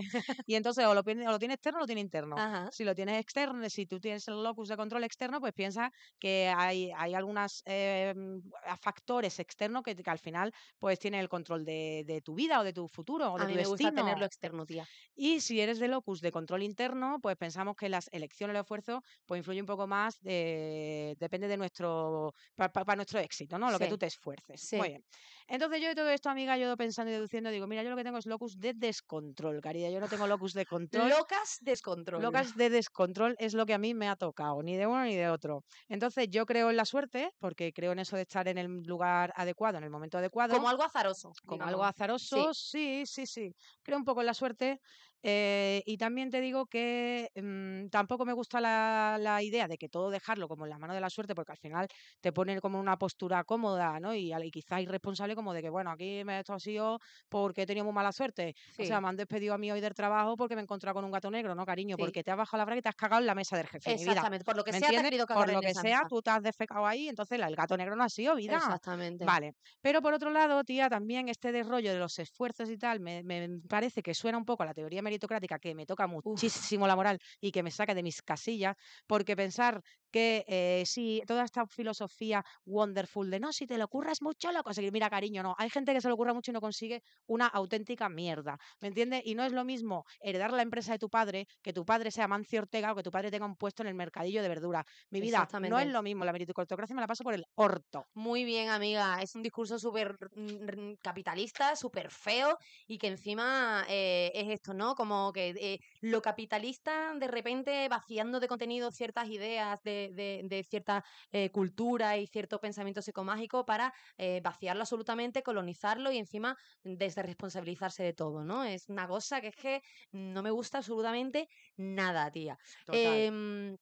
Y entonces, o lo, o externo o lo tiene interno. Si lo tienes externo, si tú tienes el locus de control externo, pues piensa que hay, algunos eh, mm, factores externos que, al final pues tienen el control de, tu vida o de tu futuro o de tenerlo externo, tía. Y si eres de locus de control interno, pues pensamos que las elecciones, el esfuerzo pues influye un poco más, depende de nuestro, para nuestro éxito, ¿no? Lo que tú te esfuerces. Muy bien. Entonces yo de todo esto, amiga, yo pensando y deduciendo, digo, mira, yo lo que tengo es locus de descontrol, querida. Yo no tengo locus de control. Locas descontrol. Locas de descontrol es lo que a mí me ha tocado ni de uno ni de otro. Entonces yo creo en la suerte, porque creo en eso de estar en el lugar adecuado, en el momento adecuado. Como algo azaroso. Como algo azaroso, sí, sí, sí. Creo un poco en la suerte eh, y también te digo que mm, tampoco me gusta la, idea de que todo dejarlo como en la mano de la suerte, porque al final te pone como una postura cómoda, ¿no? Y, quizá quizás irresponsable como de que, bueno, aquí me esto ha sido porque he tenido muy mala suerte. O sea, me han despedido a mí hoy del trabajo porque me he encontrado con un gato negro, ¿no, cariño? Porque te has bajado la braga y te has cagado en la mesa del jefe. Exactamente, por lo que sea te Por lo que sea, tú te has defecado ahí, entonces el gato negro no ha sido vida. Exactamente. Vale. Pero por otro lado, tía, también este desrollo de los esfuerzos y tal, me, me parece que suena un poco a la teoría meritocrática que me toca muchísimo la moral y que me saca de mis casillas, porque pensar que eh, sí, toda esta filosofía wonderful de no, si te lo curras mucho, lo conseguir. Mira, cariño, no. Hay gente que se lo ocurra mucho y no consigue una auténtica mierda. ¿Me entiendes? Y no es lo mismo heredar la empresa de tu padre, que tu padre sea Mancio Ortega o que tu padre tenga un puesto en el mercadillo de verdura. Mi vida no es lo mismo. La meritocracia me la paso por el orto. Muy bien, amiga. Es un discurso súper mm, mm, capitalista, súper feo y que encima eh, es esto, ¿no? Como que eh, lo capitalista de repente vaciando de contenido ciertas ideas de de, cierta eh, cultura y cierto pensamiento psicomágico para eh, vaciarlo absolutamente, colonizarlo y encima desresponsabilizarse de todo, ¿no? Es una cosa que es que no me gusta absolutamente nada, tía. Em,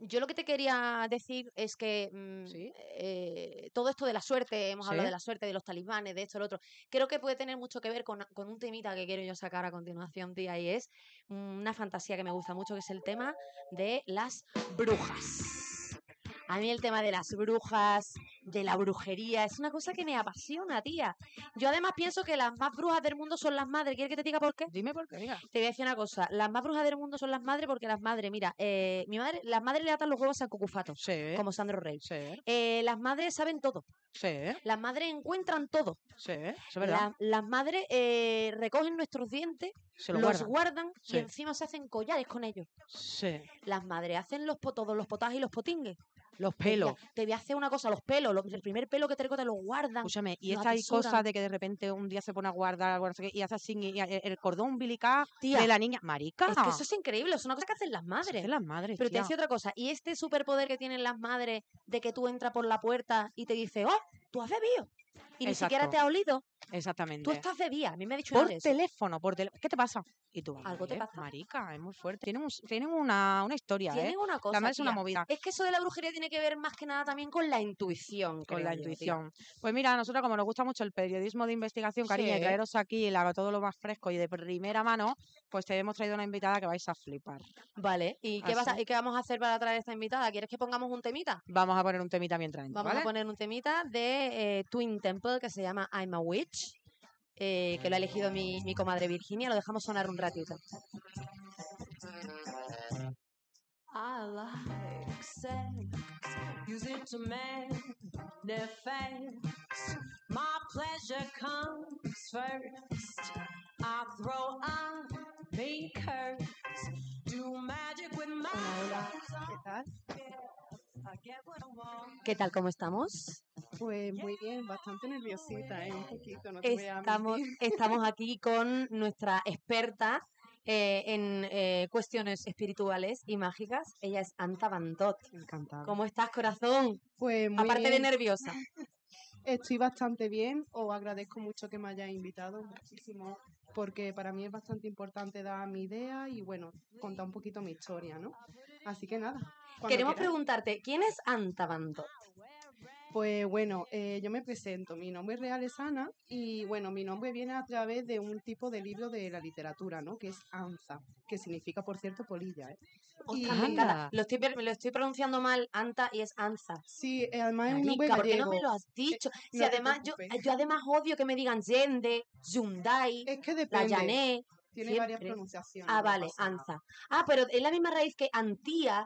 yo lo que te quería decir es que mm, eh, todo esto de la suerte, hemos hablado de la suerte, de los talismanes, de esto, lo otro, creo que puede tener mucho que ver con, con, un temita que quiero yo sacar a continuación, tía, y es una fantasía que me gusta mucho, que es el tema de las brujas. A mí el tema de las brujas, de la brujería, es una cosa que me apasiona, tía. Yo además pienso que las más brujas del mundo son las madres. ¿Quieres que te diga por qué? Dime por qué, diga. Te voy a decir una cosa. Las más brujas del mundo son las madres porque las madres, mira, eh, mi madre, las madres le atan los huevos a Cucufato, como Sandro Rey. Sí. Eh, las madres saben todo. Sí. Las madres encuentran todo. Sí, es verdad. las madres eh, recogen nuestros dientes, Se los guardan, y encima se hacen collares con ellos. Sí. Las madres hacen los, todos los potajes y los potingues. Los pelos. te voy a hacer una cosa, los pelos. el primer pelo que te recortan lo guardan. Escúchame, y hay cosas de que de repente un día se pone a guardar y hace así eh, el cordón umbilical de la niña. Marica. Es que eso es increíble, es una cosa que hacen las madres. las madres. Pero te hace otra cosa, y este superpoder que tienen las madres de que tú entras por la puerta y te dice, oh, tú has bebido. Y ni siquiera te ha olido. Exactamente. Tú estás de día, a mí me ha dicho por teléfono, por teléfono. ¿Qué te pasa? Y tú, algo te pasa. Marica, es muy fuerte. Tienen, una, una, historia, ¿eh? tienen una cosa. es una movida. Es que eso de la brujería tiene que ver más que nada también con la intuición. Con la intuición. Pues mira, a nosotros, como nos gusta mucho el periodismo de investigación, cariño, traeros aquí la, todo lo más fresco y de primera mano, pues te hemos traído una invitada que vais a flipar. Vale. ¿Y qué, vas qué vamos a hacer para traer esta invitada? ¿Quieres que pongamos un temita? Vamos a poner un temita mientras. Vamos a poner un temita de eh, Twin Temple que se llama I'm a Witch eh, que lo ha elegido mi, mi comadre Virginia. Lo dejamos sonar un ratito. I like sex, use it to make the facts. My pleasure comes first. I throw on me curves, do magic with my eyes. ¿Qué tal? ¿Cómo estamos? Pues muy bien, bastante nerviosita, ¿eh? un poquito, no te estamos, estamos aquí con nuestra experta eh, en eh, cuestiones espirituales y mágicas. Ella es Anta Bandot. Encantada. ¿Cómo estás, corazón? Pues muy Aparte de nerviosa. Estoy bastante bien, os agradezco mucho que me hayáis invitado, muchísimo, porque para mí es bastante importante dar mi idea y bueno, contar un poquito mi historia, ¿no? Así que nada. Queremos preguntarte, ¿quién es Anta Bandot? Pues bueno, eh, yo me presento. Mi nombre real es Ana y bueno, mi nombre viene a través de un tipo de libro de la literatura, ¿no? Que es Anza, que significa, por cierto, polilla. ¿eh? Pues lo, estoy, pronunciando mal, Anta y es Anza. Sí, eh, además es un ¿Por qué no me lo has eh, dicho? además yo, además odio que me digan Yende, Yundai, es que La Tiene varias ah, pronunciaciones. Ah, vale, Anza. Ah, pero es la misma raíz que Antía,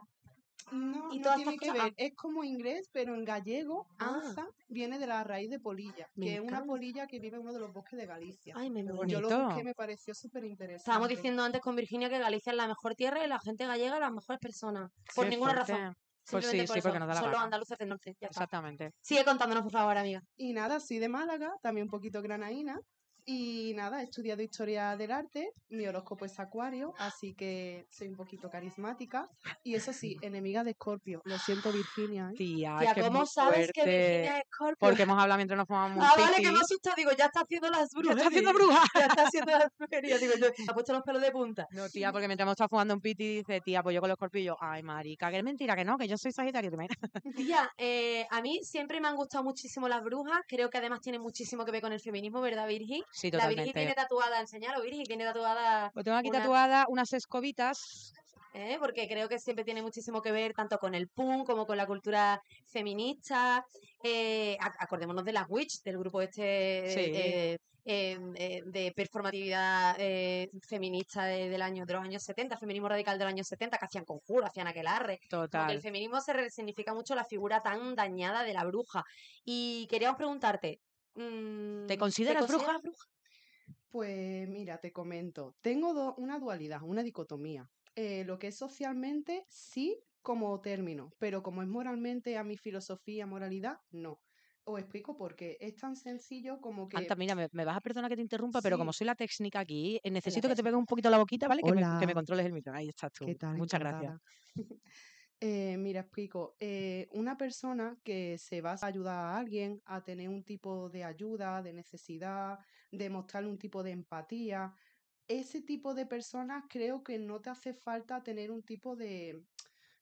no, no tiene que ver. Es como inglés, pero en gallego, anza ah. viene de la raíz de polilla, que es una polilla que vive en uno de los bosques de Galicia. Ay, me me. Yo lo busqué, me pareció súper interesante. Estábamos diciendo antes con Virginia que Galicia es la mejor tierra y la gente gallega las mejores personas. Por ninguna razón. Pues sí, sí, porque nos da la Solo andaluces del norte. Exactamente. Sigue contándonos, por favor, amiga. Y nada, sí, de Málaga, también un poquito granaína. Y nada, he estudiado historia del arte, mi horóscopo es acuario, así que soy un poquito carismática. Y eso sí, enemiga de Scorpio. Lo siento, Virginia. ¿eh? Tía, Tía ¿cómo sabes que Virginia es Escorpio Porque hemos hablado mientras nos fumamos Ah, vale, que me asusta. Digo, ya está haciendo las brujas. Ya está haciendo brujas. ya está haciendo las brujerías. Digo, yo, ha puesto los pelos de punta. No, tía, porque mientras hemos estado fumando un piti, dice, tía, pues yo con los yo, ay, marica, que es mentira, que no, que yo soy sagitario. tía, eh, a mí siempre me han gustado muchísimo las brujas. Creo que además tienen muchísimo que ver con el feminismo, ¿verdad, Virginia? la Virgin tiene tatuada, enseñalo, pues Virgin tiene tatuada. tengo aquí tatuada unas escobitas. ¿Eh? Porque creo que siempre tiene muchísimo que ver tanto con el punk como con la cultura feminista. Eh, acordémonos de las witch, del grupo este eh, em, de performatividad feminista de, del año, de los años 70, feminismo radical del año 70, que hacían conjuro, hacían aquelarre. Total. Porque el feminismo se resignifica mucho la figura tan dañada de la bruja. Y queríamos preguntarte, Mm, ¿Te consideras bruja? Pues mira, te comento. Tengo una dualidad, una dicotomía. Eh, lo que es socialmente, sí, como término, pero como es moralmente a mi filosofía, moralidad, no. Os explico por qué. Es tan sencillo como que. Anta, mira, me, vas a perdonar que te interrumpa, pero como soy la técnica aquí, eh, necesito que te pegue un poquito la boquita, ¿vale? Que me, controles el micrófono. Ahí estás tú. Muchas gracias. Eh, mira, explico. Eh, una persona que se va a ayudar a alguien, a tener un tipo de ayuda, de necesidad, de mostrar un tipo de empatía, ese tipo de personas creo que no te hace falta tener un tipo de,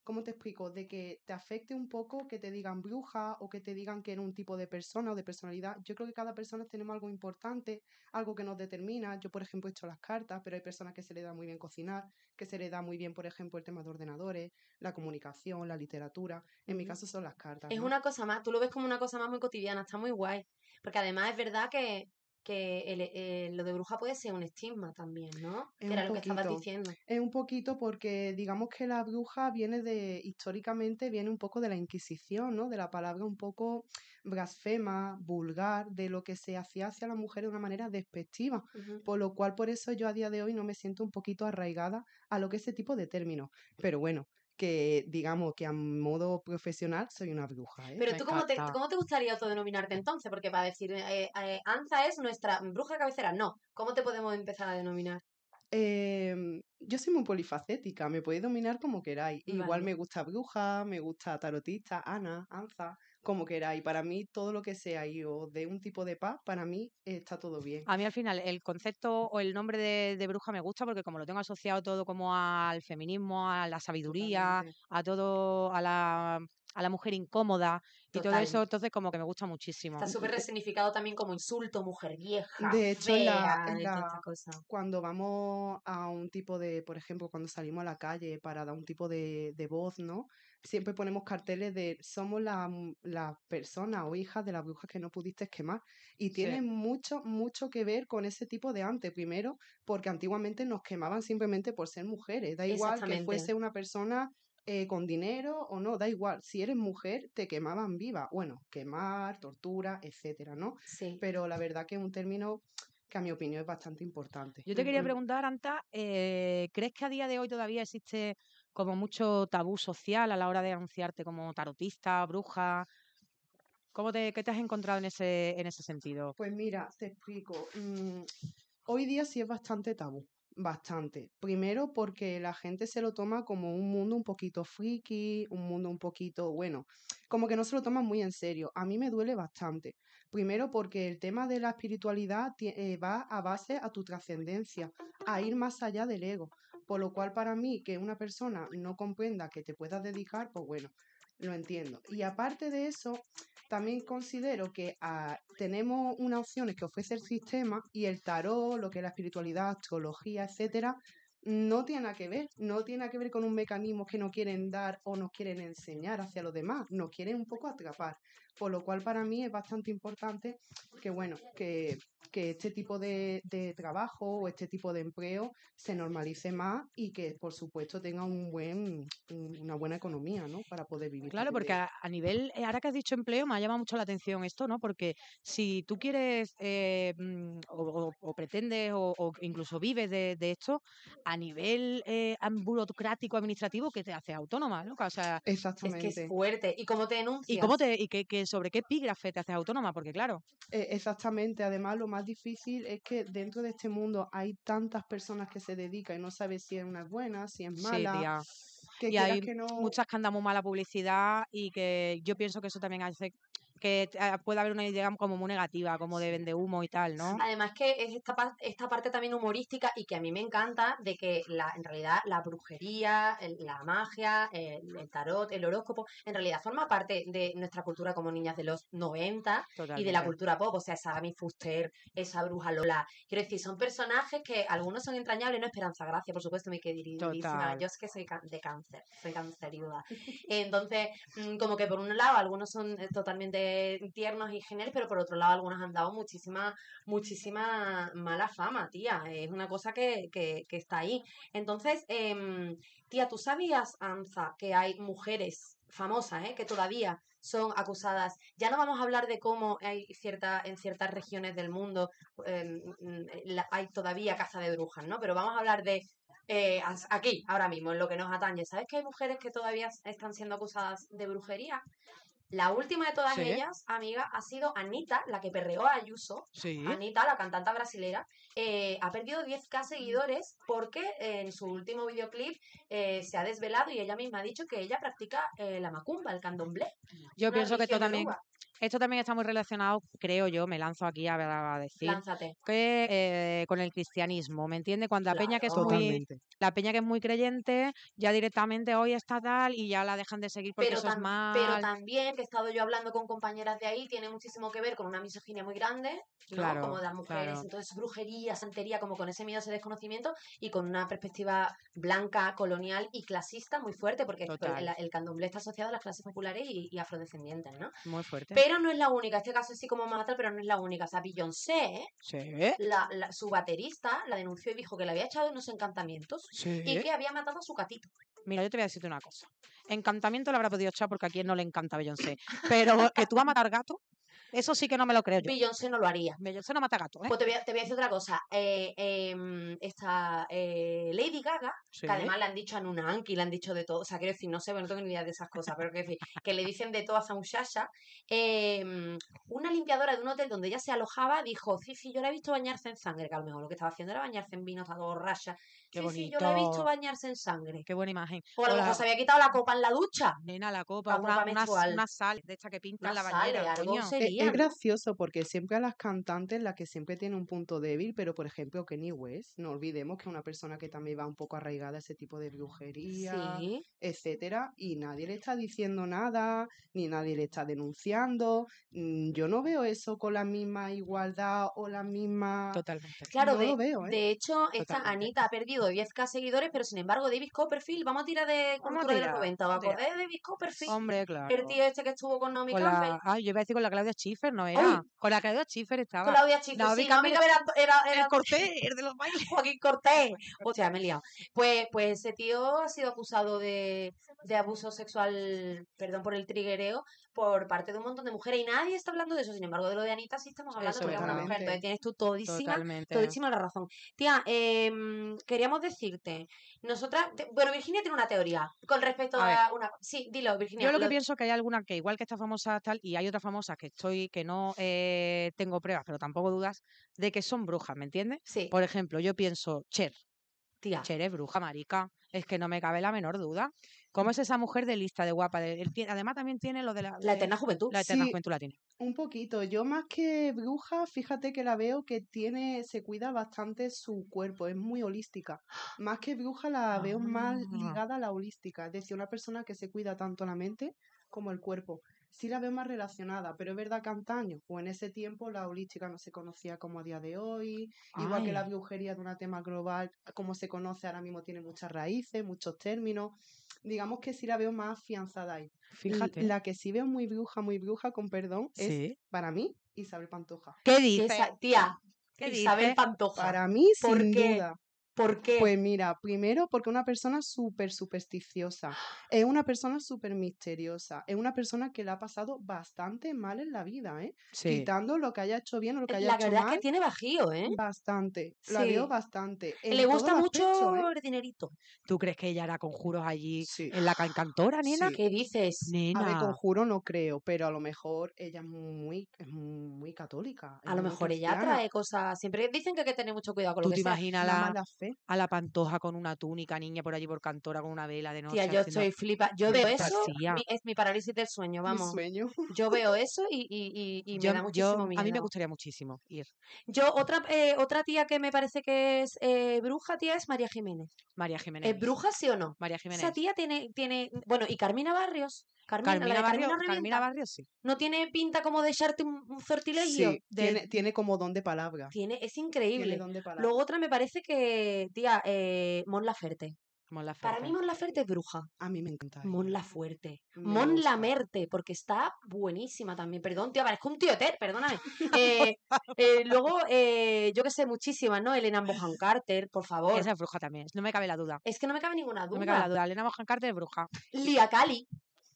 ¿cómo te explico? De que te afecte un poco que te digan bruja o que te digan que eres un tipo de persona o de personalidad. Yo creo que cada persona tenemos algo importante, algo que nos determina. Yo, por ejemplo, he hecho las cartas, pero hay personas que se le da muy bien cocinar, que se le da muy bien, por ejemplo, el tema de ordenadores, la comunicación, la literatura. En mi caso son las cartas. Es una cosa más, tú lo ves como una cosa más muy cotidiana, está muy guay. Porque además es verdad que que el, eh, lo de bruja puede ser un estigma también, ¿no? era lo que estabas diciendo. Es un poquito porque digamos que la bruja viene de, históricamente viene un poco de la Inquisición, ¿no? De la palabra un poco blasfema, vulgar, de lo que se hacía hacia la mujer de una manera despectiva. Por lo cual, por eso yo a día de hoy no me siento un poquito arraigada a lo que es ese tipo de términos. Pero bueno, que digamos que a modo profesional soy una bruja. ¿eh? Pero tú cómo te, cómo te, gustaría autodenominarte entonces, porque para decir eh, eh, Anza es nuestra bruja cabecera, no. ¿Cómo te podemos empezar a denominar? Em, yo soy muy polifacética, me podéis dominar como queráis. Igual me gusta bruja, me gusta tarotista, Ana, Anza como y Para mí, todo lo que sea y de un tipo de paz, para mí está todo bien. A mí al final el concepto mm. o el nombre de, bruja me gusta porque como lo tengo asociado todo como al feminismo, a la sabiduría, a todo, a la, a la mujer incómoda y todo eso, entonces como que me gusta muchísimo. Está súper resignificado también como insulto, mujer vieja. De hecho, cuando vamos a un tipo de, por ejemplo, cuando salimos a la calle para dar un tipo de, de voz, ¿no? siempre ponemos carteles de somos las la mm, personas o hijas de las brujas que no pudiste quemar. Y tiene mucho, mucho que ver con ese tipo de antes. Primero, porque antiguamente nos quemaban simplemente por ser mujeres. Da igual que fuese una persona eh, con dinero o no, da igual. Si eres mujer, te quemaban viva. Bueno, quemar, tortura, etcétera, ¿no? Sí. Pero la verdad que es un término que a mi opinión es bastante importante. Yo te quería preguntar, Anta, eh, ¿crees que a día de hoy todavía existe como mucho tabú social a la hora de anunciarte como tarotista, bruja. ¿Cómo te, ¿Qué te has encontrado en ese, en ese sentido? Pues mira, te explico. Mm, hoy día sí es bastante tabú, bastante. Primero porque la gente se lo toma como un mundo un poquito friki, un mundo un poquito, bueno, como que no se lo toma muy en serio. A mí me duele bastante. Primero porque el tema de la espiritualidad eh, va a base a tu trascendencia, a ir más allá del ego, por lo cual para mí que una persona no comprenda que te puedas dedicar, pues bueno, lo entiendo. Y aparte de eso, también considero que ah, tenemos unas opciones que ofrece el sistema y el tarot, lo que es la espiritualidad, astrología, etcétera, no tiene que ver, no tiene que ver con un mecanismo que no quieren dar o nos quieren enseñar hacia los demás, nos quieren un poco atrapar por lo cual para mí es bastante importante que, bueno, que, este tipo de, trabajo o este tipo de empleo se normalice más y que, por supuesto, tenga un buen, una buena economía, ¿no? Para poder vivir. Claro, porque a, nivel, eh, ahora que has dicho empleo, me ha llamado mucho la atención esto, ¿no? Porque si tú quieres eh, mm, o, pretendes o, incluso vives de, esto, a nivel eh, burocrático, administrativo, que te hace autónoma, ¿no? O Exactamente. que es fuerte. ¿Y cómo te denuncias? ¿Y cómo te, eh, sobre qué epígrafe te haces autónoma, porque claro. E, exactamente, además lo más difícil es que dentro de este mundo hay tantas personas que se dedican y no sabes si es una buena, si es mala. Sí, Que y hay muchas que andamos mala publicidad y que yo pienso que eso también hace que ah, pueda haber una idea como muy negativa, como de vende humo y tal, ¿no? Además que es esta, esta parte también humorística y que a mí me encanta de que la, en realidad la brujería, la magia, el, tarot, el horóscopo, en realidad forma parte de nuestra cultura como niñas de los 90 y de la cultura pop, o sea, esa Amy Fuster, esa bruja Lola. Quiero decir, son personajes que algunos son entrañables, no Esperanza Gracia, por supuesto, me quedé. Yo es que soy de cáncer, soy canceriuda. Entonces, mm, como que por un lado algunos son eh, totalmente eh, tiernos y geniales, pero por otro lado algunas han dado muchísima, muchísima mala fama, tía. Es una cosa que, que, está ahí. Entonces, em, tía, ¿tú sabías, Anza, que hay mujeres famosas, eh, que todavía son acusadas. Ya no vamos a hablar de cómo hay cierta, en ciertas regiones del mundo em, hay todavía caza de brujas, ¿no? Pero vamos a hablar de eh, aquí, ahora mismo, en lo que nos atañe. ¿Sabes que hay mujeres que todavía están siendo acusadas de brujería? La última de todas ellas, amiga, ha sido Anita, la que perreó a Ayuso. Sí. Anita, la cantante brasilera, eh, ha perdido 10k seguidores porque eh, en su último videoclip eh, se ha desvelado y ella misma ha dicho que ella practica la macumba, el candomblé. Yo pienso que esto también, esto también está muy relacionado, creo yo, me lanzo aquí a, decir, que eh, con el cristianismo, ¿me entiende Cuando la peña que es muy, la peña que es muy creyente, ya directamente hoy está tal y ya la dejan de seguir porque pero eso mal. Pero también, que he estado yo hablando con compañeras de ahí, tiene muchísimo que ver con una misoginia muy grande, como de las mujeres, entonces brujería, santería, como con ese miedo, ese desconocimiento y con una perspectiva blanca, colonial y clasista muy fuerte, porque el, candomblé está asociado a las clases populares y afrodescendientes, ¿no? Muy fuerte. Pero no es la única, este caso es sí como matar pero no es la única. O sea, Beyoncé, la, su baterista, la denunció y dijo que le había echado unos encantamientos y que había matado a su gatito. Mira, yo te voy a decirte una cosa. Encantamiento le habrá podido echar porque a quien no le encanta Beyoncé. Pero que tú vas a matar gato, eso sí que no me lo creo yo. Beyoncé no lo haría. Beyoncé no mata gato, ¿eh? Pues te voy a, decir otra cosa. Eh, em, esta eh, Lady Gaga, que además le han dicho a Nuna Anki, le han dicho de todo. O sea, quiero decir, no sé, no tengo ni idea de esas cosas, pero quiero decir, que le dicen de todo a esa em, una limpiadora de un hotel donde ella se alojaba dijo, sí sí, yo la he visto bañarse en sangre, que a lo mejor lo que estaba haciendo era bañarse en vino, a dos rasha sí, yo lo he visto bañarse en sangre. Qué buena imagen. O se había quitado la copa en la ducha. Nena, la copa, una, sal de esta que pinta la bañera. es, gracioso porque siempre a las cantantes las que siempre tiene un punto débil, pero por ejemplo Kenny West, no olvidemos que es una persona que también va un poco arraigada a ese tipo de brujería, etcétera, y nadie le está diciendo nada, ni nadie le está denunciando. Mm, yo no veo eso con la misma igualdad o la misma... Totalmente. Claro, no de, veo, ¿eh? de hecho, esta Anita ha perdido de 10k seguidores, pero sin embargo, David Copperfield, vamos a tirar de cultura tira, de los 90, ¿va acordar de David Copperfield? Hombre, claro. El tío este que estuvo con Naomi Campbell. La... Ah, yo iba a decir con la Claudia Schiffer, ¿no era? Con la Claudia Schiffer estaba. Claudia Schiffer, Naomi sí, era, era, El Cortés, el de los bailes. Joaquín Cortés. Hostia, me he liado. Pues, pues ese tío ha sido acusado de, de abuso sexual, perdón por el triguereo, por parte de un montón de mujeres y nadie está hablando de eso. Sin embargo, de lo de Anita sí estamos hablando porque es una mujer. Entonces tienes tú todísima, todísima la razón. Tía, em, queríamos decirte, nosotras, bueno, Virginia tiene una teoría con respecto a, una... Sí, dilo, Virginia. Yo lo, que pienso que hay alguna que igual que esta famosa tal y hay otras famosas que estoy, que no eh, tengo pruebas, pero tampoco dudas, de que son brujas, ¿me entiendes? Sí. Por ejemplo, yo pienso, Cher. Tía. Cher es bruja, marica. Es que no me cabe la menor duda. ¿Cómo es esa mujer de lista, de guapa? además también tiene lo de la... La eterna juventud. La eterna juventud la tiene. Un poquito. Yo más que bruja, fíjate que la veo que tiene, se cuida bastante su cuerpo, es muy holística. Más que bruja la veo más ah. ligada a la holística, es decir, una persona que se cuida tanto la mente como el cuerpo. Sí la veo más relacionada, pero es verdad que antaño o en ese tiempo la holística no se conocía como a día de hoy, igual que la brujería de un tema global, como se conoce ahora mismo, tiene muchas raíces, muchos términos digamos que sí la veo más afianzada ahí. Fíjate. La que sí veo muy bruja, muy bruja, con perdón, es para mí Isabel Pantoja. ¿Qué dices, tía? ¿Qué Isabel Pantoja. Para mí, sin duda. ¿Por qué? Pues mira, primero porque una persona súper supersticiosa, es una persona súper misteriosa, es una persona que le ha pasado bastante mal en la vida, ¿eh? Quitando lo que haya hecho bien o lo que eh, haya hecho mal. La verdad es que tiene bajío, ¿eh? Bastante, Lo la veo bastante. le gusta ¿eh? mucho el dinerito. ¿Tú crees que ella hará conjuros allí en la cantora, nena? ¿Qué dices? Nena. A ver, conjuro no creo, pero a lo mejor ella es muy, muy católica. A lo mejor ella trae cosas, siempre dicen que hay que tener mucho cuidado con lo que te sea. la, fe a la pantoja con una túnica, niña por allí por cantora con una vela de noche. Tía, yo estoy flipa. Yo veo eso, es mi parálisis del sueño, vamos. Yo veo eso y, y, me da muchísimo A mí me gustaría muchísimo ir. Yo, otra, eh, otra tía que me parece que es eh, bruja, tía, es María Jiménez. María Jiménez. ¿Es bruja, sí o no? María Jiménez. Esa tía tiene, tiene, bueno, y Carmina Barrios. Carmina, Barrio, Carmina, sí. No tiene pinta como de echarte un, sortilegio. Sí, tiene, como don de palabra. Tiene, es increíble. Tiene otra me parece que, tía, eh, Mon Laferte. Para mí Mon Laferte es bruja. A mí me encanta. Mon Lafuerte. Mon porque está buenísima también. Perdón, tío, parezco un tío Ter, perdóname. Eh, eh, luego, yo que sé, muchísimas, ¿no? Elena Mohan Carter, por favor. Esa es bruja también, no me cabe la duda. Es que no me cabe ninguna duda. No me cabe la duda, Elena Mohan Carter es bruja. Lia Cali.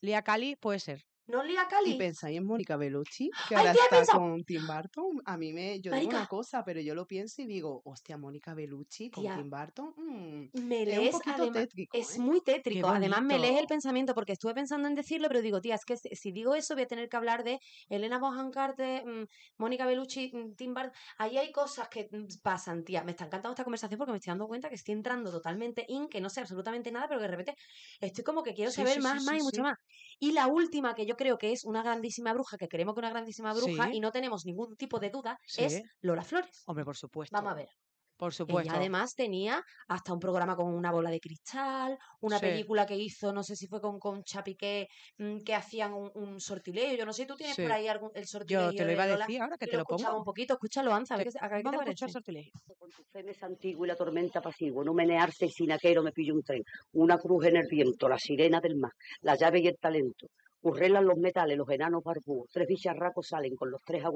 Lea Cali puede ser. ¿No Lea Cali? Y pensáis en Mónica Bellucci, que ahora está con Tim Burton. A mí me... Yo digo una cosa, pero yo lo pienso y digo, hostia, Mónica Bellucci con Tim Burton. Mm, me lees, es un poquito tétrico. Es ¿eh? muy tétrico. Además, me lees el pensamiento, porque estuve pensando en decirlo, pero digo, tía, es que si digo eso voy a tener que hablar de Elena Bojancarte, Carter, mm, Mónica Bellucci, mm, Tim Burton. Ahí hay cosas que pasan, tía. Me está encantando esta conversación porque me estoy dando cuenta que estoy entrando totalmente in, que no sé absolutamente nada, pero que de repente estoy como que quiero saber más, más y mucho más. Y la última que yo creo que es una grandísima bruja, que creemos que una grandísima bruja y no tenemos ningún tipo de duda, es Lola Flores. Hombre, por supuesto. Vamos a ver. Por supuesto. Y además tenía hasta un programa con una bola de cristal, una película que hizo, no sé si fue con Concha Piqué, mm, que hacían un, sortileo. Yo no sé, tú tienes por ahí algún, el sortileo. Yo te lo iba a decir ahora que te lo, pongo. un poquito, escúchalo, Anza. a ver qué, vamos a escuchar sortileo. Con tu fe me y la tormenta pasivo, no menearse el sinaquero me pillo un tren, una cruz en el viento, la sirena del mar, la llave y el talento, Currelan los metales, los enanos barbudos, tres bicharracos salen con los tres la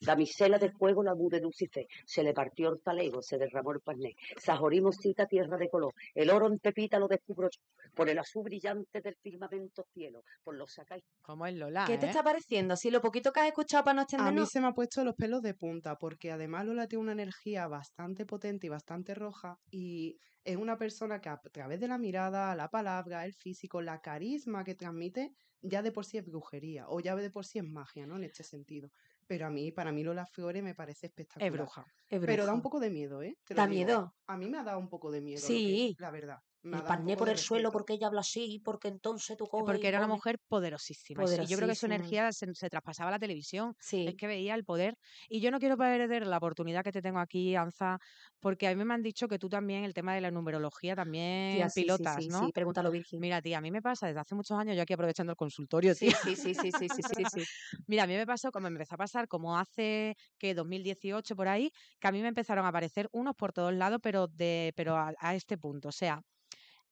damisela de fuego la de se le partió el talego, se derramó el pané sajorimos cita tierra de color, el oro en pepita lo descubro por el azul brillante del firmamento cielo, por los sacáis. ¿Cómo es Lola, ¿Qué te eh? está pareciendo? Si lo poquito que has escuchado para no extendernos... A mí se me ha puesto los pelos de punta, porque además Lola tiene una energía bastante potente y bastante roja, y es una persona que a través de la mirada, la palabra, el físico, la carisma que transmite ya de por sí es brujería o ya de por sí es magia, ¿no? En este sentido. Pero a mí, para mí Lola Flores me parece espectacular. Es bruja. Pero da un poco de miedo, ¿eh? da ¿eh? miedo. A mí me ha dado un poco de miedo. Sí. la verdad me por el suelo porque ella habla así, porque entonces tú coges. Porque era una mujer poderosísima. yo creo que su energía se, traspasaba a la televisión. Sí. Es que veía el poder. Y yo no quiero perder la oportunidad que te tengo aquí, Anza, porque a mí me han dicho que tú también el tema de la numerología también pilotas, sí, ¿no? Sí, pregúntalo, Virgin. Mira, tía, a mí me pasa desde hace muchos años, yo aquí aprovechando el consultorio, tía. Sí, sí, sí, sí, sí, Mira, a mí me pasó, como me empezó a pasar, como hace que 2018 por ahí, que a mí me empezaron a aparecer unos por todos lados, pero, de, pero a, a este punto. O sea,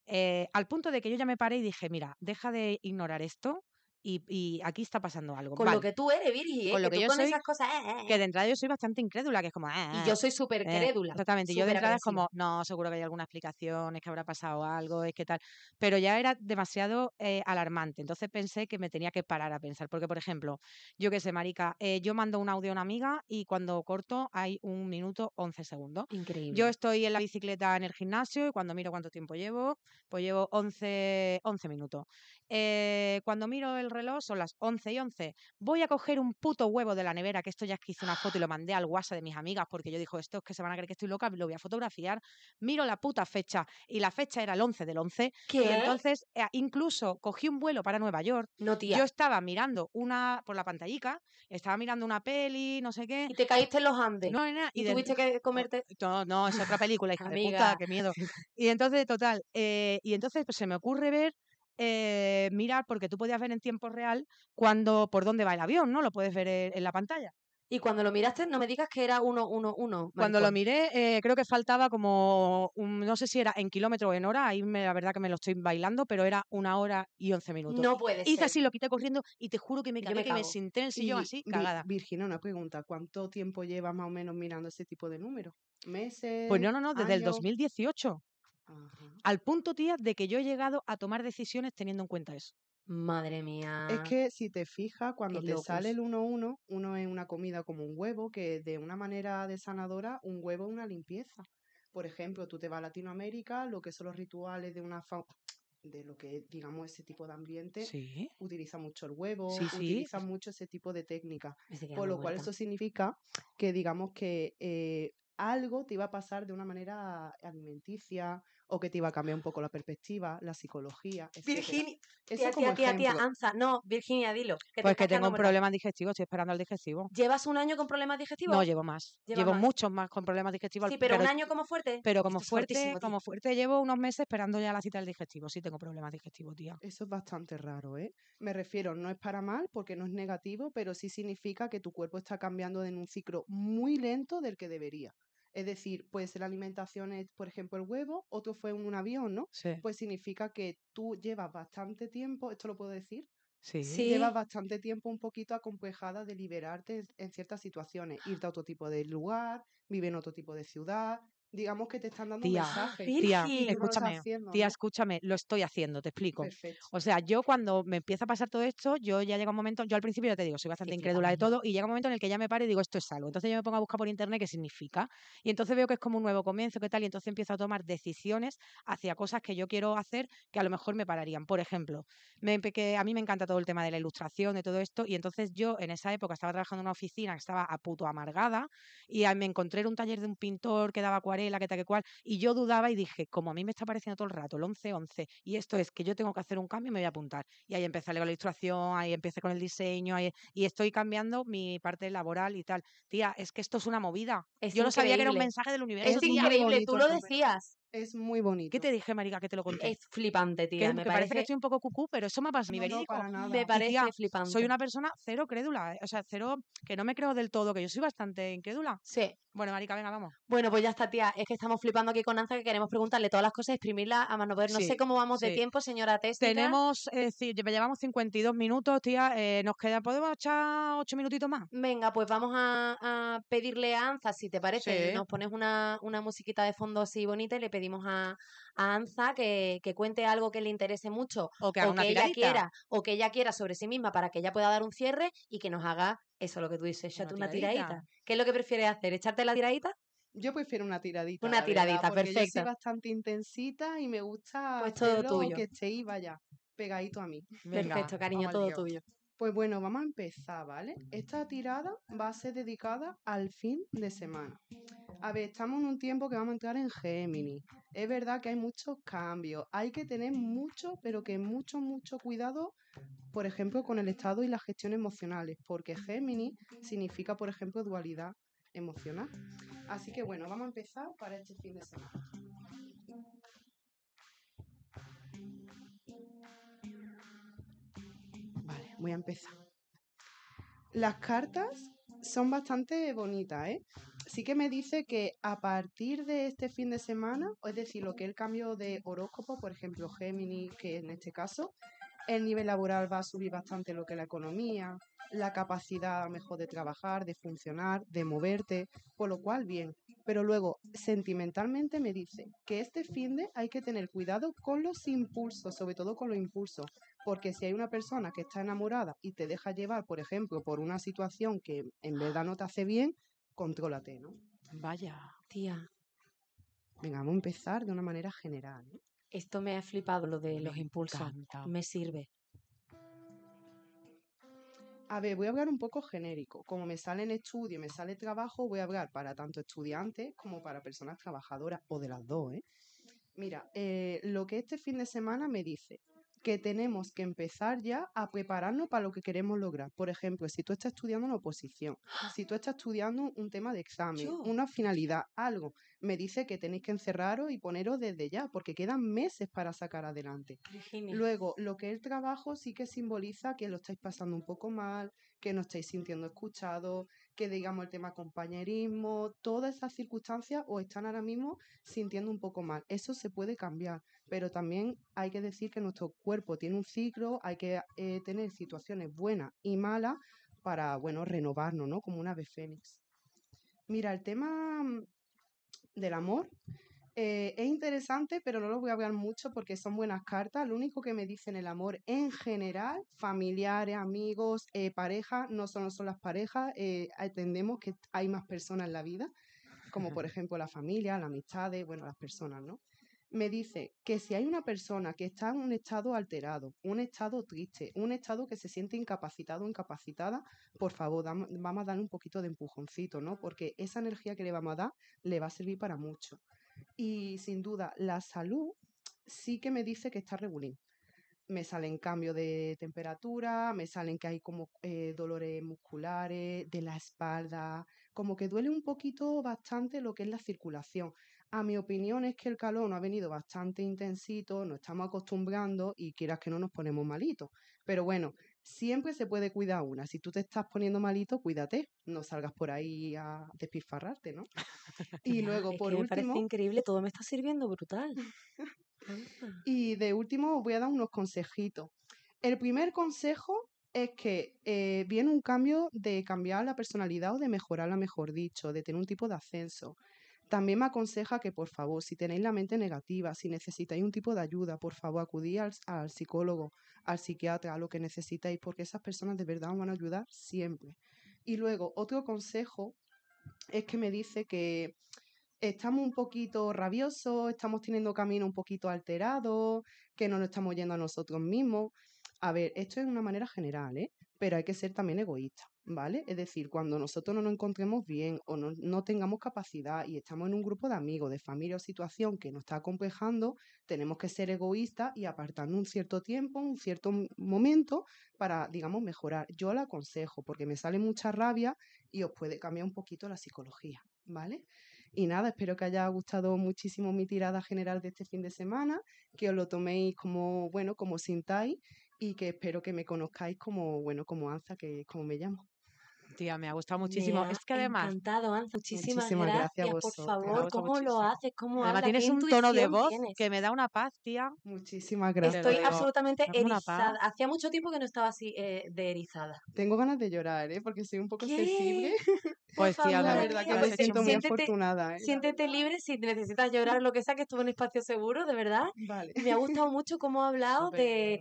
eh, al punto de que yo ya me paré y dije, mira, deja de ignorar esto, y, aquí está pasando algo. Con lo que tú eres, Viri, ¿eh? con lo que, con esas cosas. Eh, eh Que eh. de entrada yo soy bastante incrédula, que es como. y ah, yo soy súper crédula. Exactamente, yo de entrada es como, no, seguro que hay alguna explicación, es que habrá pasado algo, es que tal. Pero ya era demasiado alarmante. Entonces pensé que me tenía que parar a pensar. Porque, por ejemplo, yo qué sé, Marica, yo mando un audio a una amiga y cuando corto hay un minuto 11 segundos. Increíble. Yo estoy en la bicicleta en el gimnasio y cuando miro cuánto tiempo llevo, pues llevo 11, 11 minutos. cuando miro el reloj, son las 11 y 11. Voy a coger un puto huevo de la nevera, que esto ya es que hice una foto y lo mandé al WhatsApp de mis amigas, porque yo dijo, esto es que se van a creer que estoy loca, lo voy a fotografiar. Miro la puta fecha, y la fecha era el 11 del 11. Y entonces, eh, incluso cogí un vuelo para Nueva York. No, Yo estaba mirando una, por la pantallica, estaba mirando una peli, no sé qué. Y te caíste en los Andes. No, Y, tuviste que comerte. No, no, es otra película, hija de puta, qué miedo. Y entonces, total, eh, y entonces pues, se me ocurre ver eh, mirar, porque tú podías ver en tiempo real cuando, por dónde va el avión, ¿no? Lo puedes ver en, la pantalla. Y cuando lo miraste, no me digas que era Uno, uno, uno, cuando lo miré, eh, creo que faltaba como, no sé si era en kilómetro o en hora, ahí me, la verdad que me lo estoy bailando, pero era una hora y once minutos. No puede Hice así, lo quité corriendo y te juro que me, quedé me me senté en el sillón así, cagada. Virginia, una pregunta, ¿cuánto tiempo llevas más o menos mirando este tipo de números? ¿Meses? Pues no, no, no, desde el 2018. Al punto, tía, de que yo he llegado a tomar decisiones teniendo en cuenta eso. Madre mía. Es que si te fijas, cuando te sale el 1-1, uno es una comida como un huevo, que de una manera desanadora, un huevo es una limpieza. Por ejemplo, tú te vas a Latinoamérica, lo que son los rituales de una fa de lo que digamos ese tipo de ambiente utiliza mucho el huevo utiliza mucho ese tipo de técnica por lo cual eso significa que digamos que eh, algo te iba a pasar de una manera alimenticia o que te iba a cambiar un poco la perspectiva, la psicología. Virginia, tía, tía, tía, Anza, no, Virginia, dilo. pues que tengo un problema digestivo, estoy esperando al digestivo. ¿Llevas un año con problemas digestivos? No, llevo más. llevo muchos más con problemas digestivos. Sí, pero, un año como fuerte. Pero como fuerte, como fuerte, llevo unos meses esperando ya la cita del digestivo. Sí, tengo problemas digestivos, tía. Eso es bastante raro, ¿eh? Me refiero, no es para mal porque no es negativo, pero sí significa que tu cuerpo está cambiando en un ciclo muy lento del que debería. Es decir, pues la alimentación, es, por ejemplo, el huevo, otro fue en un avión, ¿no? Sí. Pues significa que tú llevas bastante tiempo, esto lo puedo decir, Sí. Llevas bastante tiempo un poquito acomplejada de liberarte en ciertas situaciones, irte a otro tipo de lugar, vivir en otro tipo de ciudad, digamos que te están dando un mensaje. Tía, escúchame, lo tía, escúchame, lo estoy haciendo, te explico. O sea, yo cuando me empieza a pasar todo esto, yo ya llega un momento, yo al principio ya te digo, soy bastante incrédula de todo, y llega un momento en el que ya me paro y digo, esto es algo. Entonces yo me pongo a buscar por internet qué significa, y entonces veo que es como un nuevo comienzo, qué tal, y entonces empiezo a tomar decisiones hacia cosas que yo quiero hacer que a lo mejor me pararían. Por ejemplo, me, que a mí me encanta todo el tema de la ilustración, de todo esto, y entonces yo en esa época estaba trabajando en una oficina que estaba a puto amargada, y me encontré en un taller de un pintor que daba cuatro la que tal, que cual. Y yo dudaba y dije, como a mí me está apareciendo todo el rato el 11-11, y esto es que yo tengo que hacer un cambio, me voy a apuntar. Y ahí empecé con la ilustración, ahí empecé con el diseño, y estoy cambiando mi parte laboral y tal. Tía, es que esto es una movida. yo no sabía que era un mensaje del universo. Es increíble, tú lo decías. Es muy bonito. ¿Qué te dije, Marica, que te lo conté? Es flipante, tía. me parece... que estoy un poco cucú, pero eso me ha pasado. nada. Me parece flipante. Soy una persona cero crédula, eh, o sea, cero que no me creo del todo, que yo soy bastante incrédula. Sí. Bueno, Marica, venga, vamos. Bueno, pues ya está, tía. Es que estamos flipando aquí con Anza, que queremos preguntarle todas las cosas, exprimirla a mano poder. No sé cómo vamos de tiempo, señora Testa. Tenemos, es eh, decir, llevamos 52 minutos, tía. Eh, nos queda, ¿podemos echar 8 minutitos más? Venga, pues vamos a, pedirle a Anza, si te parece. Nos pones una, una musiquita de fondo así bonita y le pedimos a, Anza que, cuente algo que le interese mucho o que, ella quiera o que ella quiera sobre sí misma para que ella pueda dar un cierre y que nos haga eso lo que tú dices, echate una, tiradita. ¿Qué es lo que prefieres hacer? ¿Echarte la tiradita? Yo prefiero una tiradita. Una tiradita, perfecto. Yo bastante intensita y me gusta pues todo tuyo. que esté ahí vaya pegadito a mí. perfecto, cariño, todo tuyo. Pues bueno, vamos a empezar, ¿vale? Esta tirada va a ser dedicada al fin de semana. A ver, estamos en un tiempo que vamos a entrar en Géminis. Es verdad que hay muchos cambios. Hay que tener mucho, pero que mucho, mucho cuidado, por ejemplo, con el estado y las gestiones emocionales, porque Géminis significa, por ejemplo, dualidad emocional. Así que bueno, vamos a empezar para este fin de semana. Voy a empezar. Las cartas son bastante bonitas, ¿eh? Sí que me dice que a partir de este fin de semana, es decir, lo que es el cambio de horóscopo, por ejemplo, Géminis, que en este caso, el nivel laboral va a subir bastante lo que es la economía, la capacidad mejor de trabajar, de funcionar, de moverte, por lo cual bien. Pero luego, sentimentalmente me dice que este fin de hay que tener cuidado con los impulsos, sobre todo con los impulsos, porque si hay una persona que está enamorada y te deja llevar, por ejemplo, por una situación que en verdad no te hace bien, contrólate, ¿no? Vaya, tía. Venga, vamos a empezar de una manera general. ¿eh? Esto me ha flipado, lo de los impulsos. Me sirve. A ver, voy a hablar un poco genérico. Como me sale en estudio me sale trabajo, voy a hablar para tanto estudiantes como para personas trabajadoras, o de las dos, ¿eh? Mira, eh, lo que este fin de semana me dice, que tenemos que empezar ya a prepararnos para lo que queremos lograr. Por ejemplo, si tú estás estudiando una oposición, si tú estás estudiando un tema de examen, una finalidad, algo, me dice que tenéis que encerraros y poneros desde ya, porque quedan meses para sacar adelante. Luego, lo que es el trabajo sí que simboliza que lo estáis pasando un poco mal, que no estáis sintiendo escuchado que digamos el tema compañerismo, todas esas circunstancias o están ahora mismo sintiendo un poco mal. Eso se puede cambiar, pero también hay que decir que nuestro cuerpo tiene un ciclo, hay que eh, tener situaciones buenas y malas para, bueno, renovarnos, ¿no? Como una ave fénix. Mira, el tema mm, del amor eh, es interesante, pero no lo voy a hablar mucho porque son buenas cartas. Lo único que me dicen el amor en general, familiares, amigos, eh, pareja, no solo son las parejas, eh, entendemos que hay más personas en la vida, como por ejemplo la familia, la amistad, bueno, las personas, ¿no? me dice que si hay una persona que está en un estado alterado, un estado triste, un estado que se siente incapacitado o incapacitada, por favor, vamos a darle un poquito de empujoncito, ¿no? Porque esa energía que le vamos a dar le va a servir para mucho. Y sin duda, la salud sí que me dice que está regulín. Me salen cambios de temperatura, me salen que hay como eh, dolores musculares, de la espalda, como que duele un poquito bastante lo que es la circulación. A mi opinión es que el calor no ha venido bastante intensito, nos estamos acostumbrando y quieras que no nos ponemos malitos. Pero bueno, Siempre se puede cuidar una. Si tú te estás poniendo malito, cuídate. No salgas por ahí a despilfarrarte, ¿no? Y luego, por último. Me parece increíble, todo me está sirviendo brutal. y de último, os voy a dar unos consejitos. El primer consejo es que eh, viene un cambio de cambiar la personalidad o de mejorarla, mejor dicho, de tener un tipo de ascenso. También me aconseja que, por favor, si tenéis la mente negativa, si necesitáis un tipo de ayuda, por favor, acudí al, psicólogo, al psiquiatra, a lo que necesitáis, porque esas personas de verdad os van a ayudar siempre. Y luego, otro consejo es que me dice que estamos un poquito rabiosos, estamos teniendo camino un poquito alterado, que no nos estamos yendo a nosotros mismos. A ver, esto es una manera general, ¿eh? pero hay que ser también egoísta. ¿vale? Es decir, cuando nosotros no nos encontremos bien o no, tengamos capacidad y estamos en un grupo de amigos, de familia o situación que nos está acomplejando, tenemos que ser egoístas y apartarnos un cierto tiempo, un cierto momento para, digamos, mejorar. Yo la aconsejo porque me sale mucha rabia y os puede cambiar un poquito la psicología, ¿vale? Y nada, espero que haya gustado muchísimo mi tirada general de este fin de semana, que os lo toméis como, bueno, como sintáis y que espero que me conozcáis como, bueno, como Anza, que es como me llamo tía, me ha gustado muchísimo. es que además. Encantado, Anza. Muchísimas, muchísimas gracias, gracias vosotros, por favor. ¿Cómo lo haces? ¿Cómo Además, tienes un tono de voz que me da una paz, tía. Muchísimas gracias. Estoy absolutamente erizada. Hacía mucho tiempo que no estaba así eh, de erizada. Tengo ganas de llorar, ¿eh? Porque soy un poco sensible. Pues tía, la verdad que me siento pues muy afortunada. ¿eh? Siéntete libre si necesitas llorar lo que sea, que estuve en un espacio seguro, de verdad. Vale. Me ha gustado mucho cómo ha hablado de,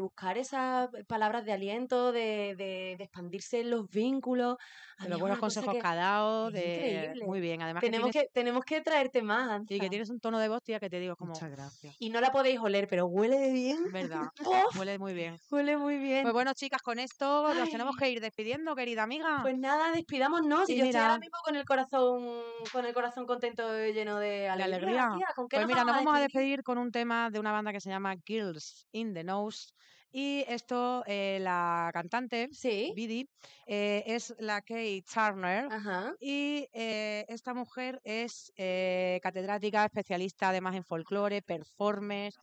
buscar esas palabras de aliento, de, expandirse los vínculos. los buenos pues consejos que ha dado. De... Muy bien, además. Tenemos que, tenemos que traerte más. Y que tienes un tono de voz, tía, que te digo como. Muchas gracias. Y no la podéis oler, pero huele bien. Verdad. huele muy bien. Huele muy bien. Pues bueno, chicas, con esto nos tenemos que ir despidiendo, querida amiga. Pues nada, de despidámonos. y yo estoy ahora mismo con el corazón, con el corazón contento y eh, lleno de alegría. pues mira, vamos nos vamos a despedir? a despedir con un tema de una banda que se llama Girls in the Nose y esto, eh, la cantante, ¿Sí? Eh, es la Kate Turner. Y eh, esta mujer es catedrática, especialista además en folclore, performance.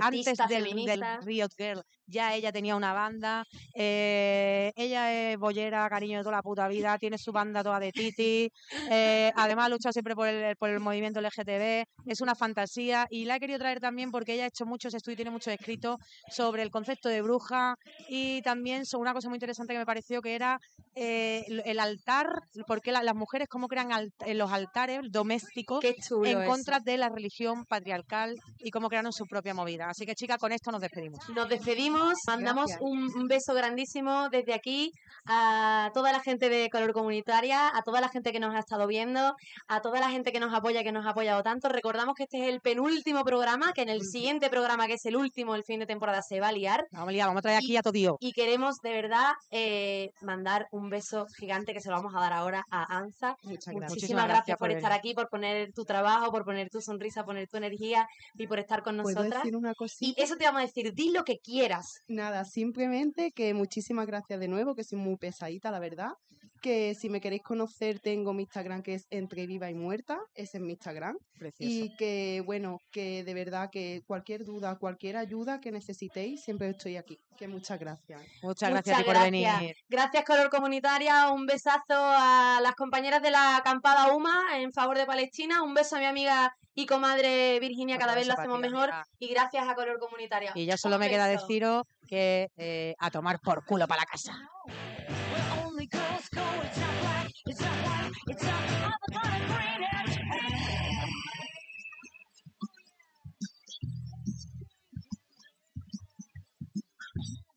antes del, Riot Girl ya ella tenía una banda. ella es bollera, cariño de toda la puta vida. Tiene su banda toda de titi. además lucha siempre por el, por el movimiento LGTB. Es una fantasía. Y la he querido traer también porque ella ha hecho muchos estudios, tiene muchos escrito sobre el concepto esto de bruja y también sobre una cosa muy interesante que me pareció que era eh, el altar, porque las mujeres cómo crean los altares domésticos en contra de la religión patriarcal y cómo crearon su propia movida. Así que chica, con esto nos despedimos. Nos despedimos, mandamos un, un, beso grandísimo desde aquí a toda la gente de Color Comunitaria, a toda la gente que nos ha estado viendo, a toda la gente que nos apoya, que nos ha apoyado tanto. Recordamos que este es el penúltimo programa, que en el siguiente programa, que es el último, el fin de temporada, se va a liar. Vamos, a traer aquí y, a todo Y queremos de verdad eh, mandar un beso gigante que se lo vamos a dar ahora a Anza. Muchísimas gracias, por, estar aquí, por poner tu trabajo, por poner tu sonrisa, poner tu energía y por estar con nosotras. Y eso te vamos a decir, di lo que quieras. Nada, simplemente que muchísimas gracias de nuevo, que soy muy pesadita, la verdad que si me queréis conocer tengo mi Instagram que es entre viva y muerta, ese es mi Instagram. Y que bueno, que de verdad que cualquier duda, cualquier ayuda que necesitéis, siempre estoy aquí. Que muchas gracias. Muchas, gracias, por venir. Gracias Color Comunitaria, un besazo a las compañeras de la acampada UMA en favor de Palestina, un beso a mi amiga y comadre Virginia, cada vez lo hacemos mejor. Y gracias a Color Comunitaria. Y ya solo me queda deciros que eh, a tomar por culo para la casa. no, it's not black, it's not white, it's not avocado green.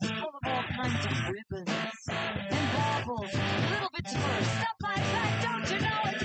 It's of all kinds of ribbons and baubles, little bits of stuff like that. Don't you know it's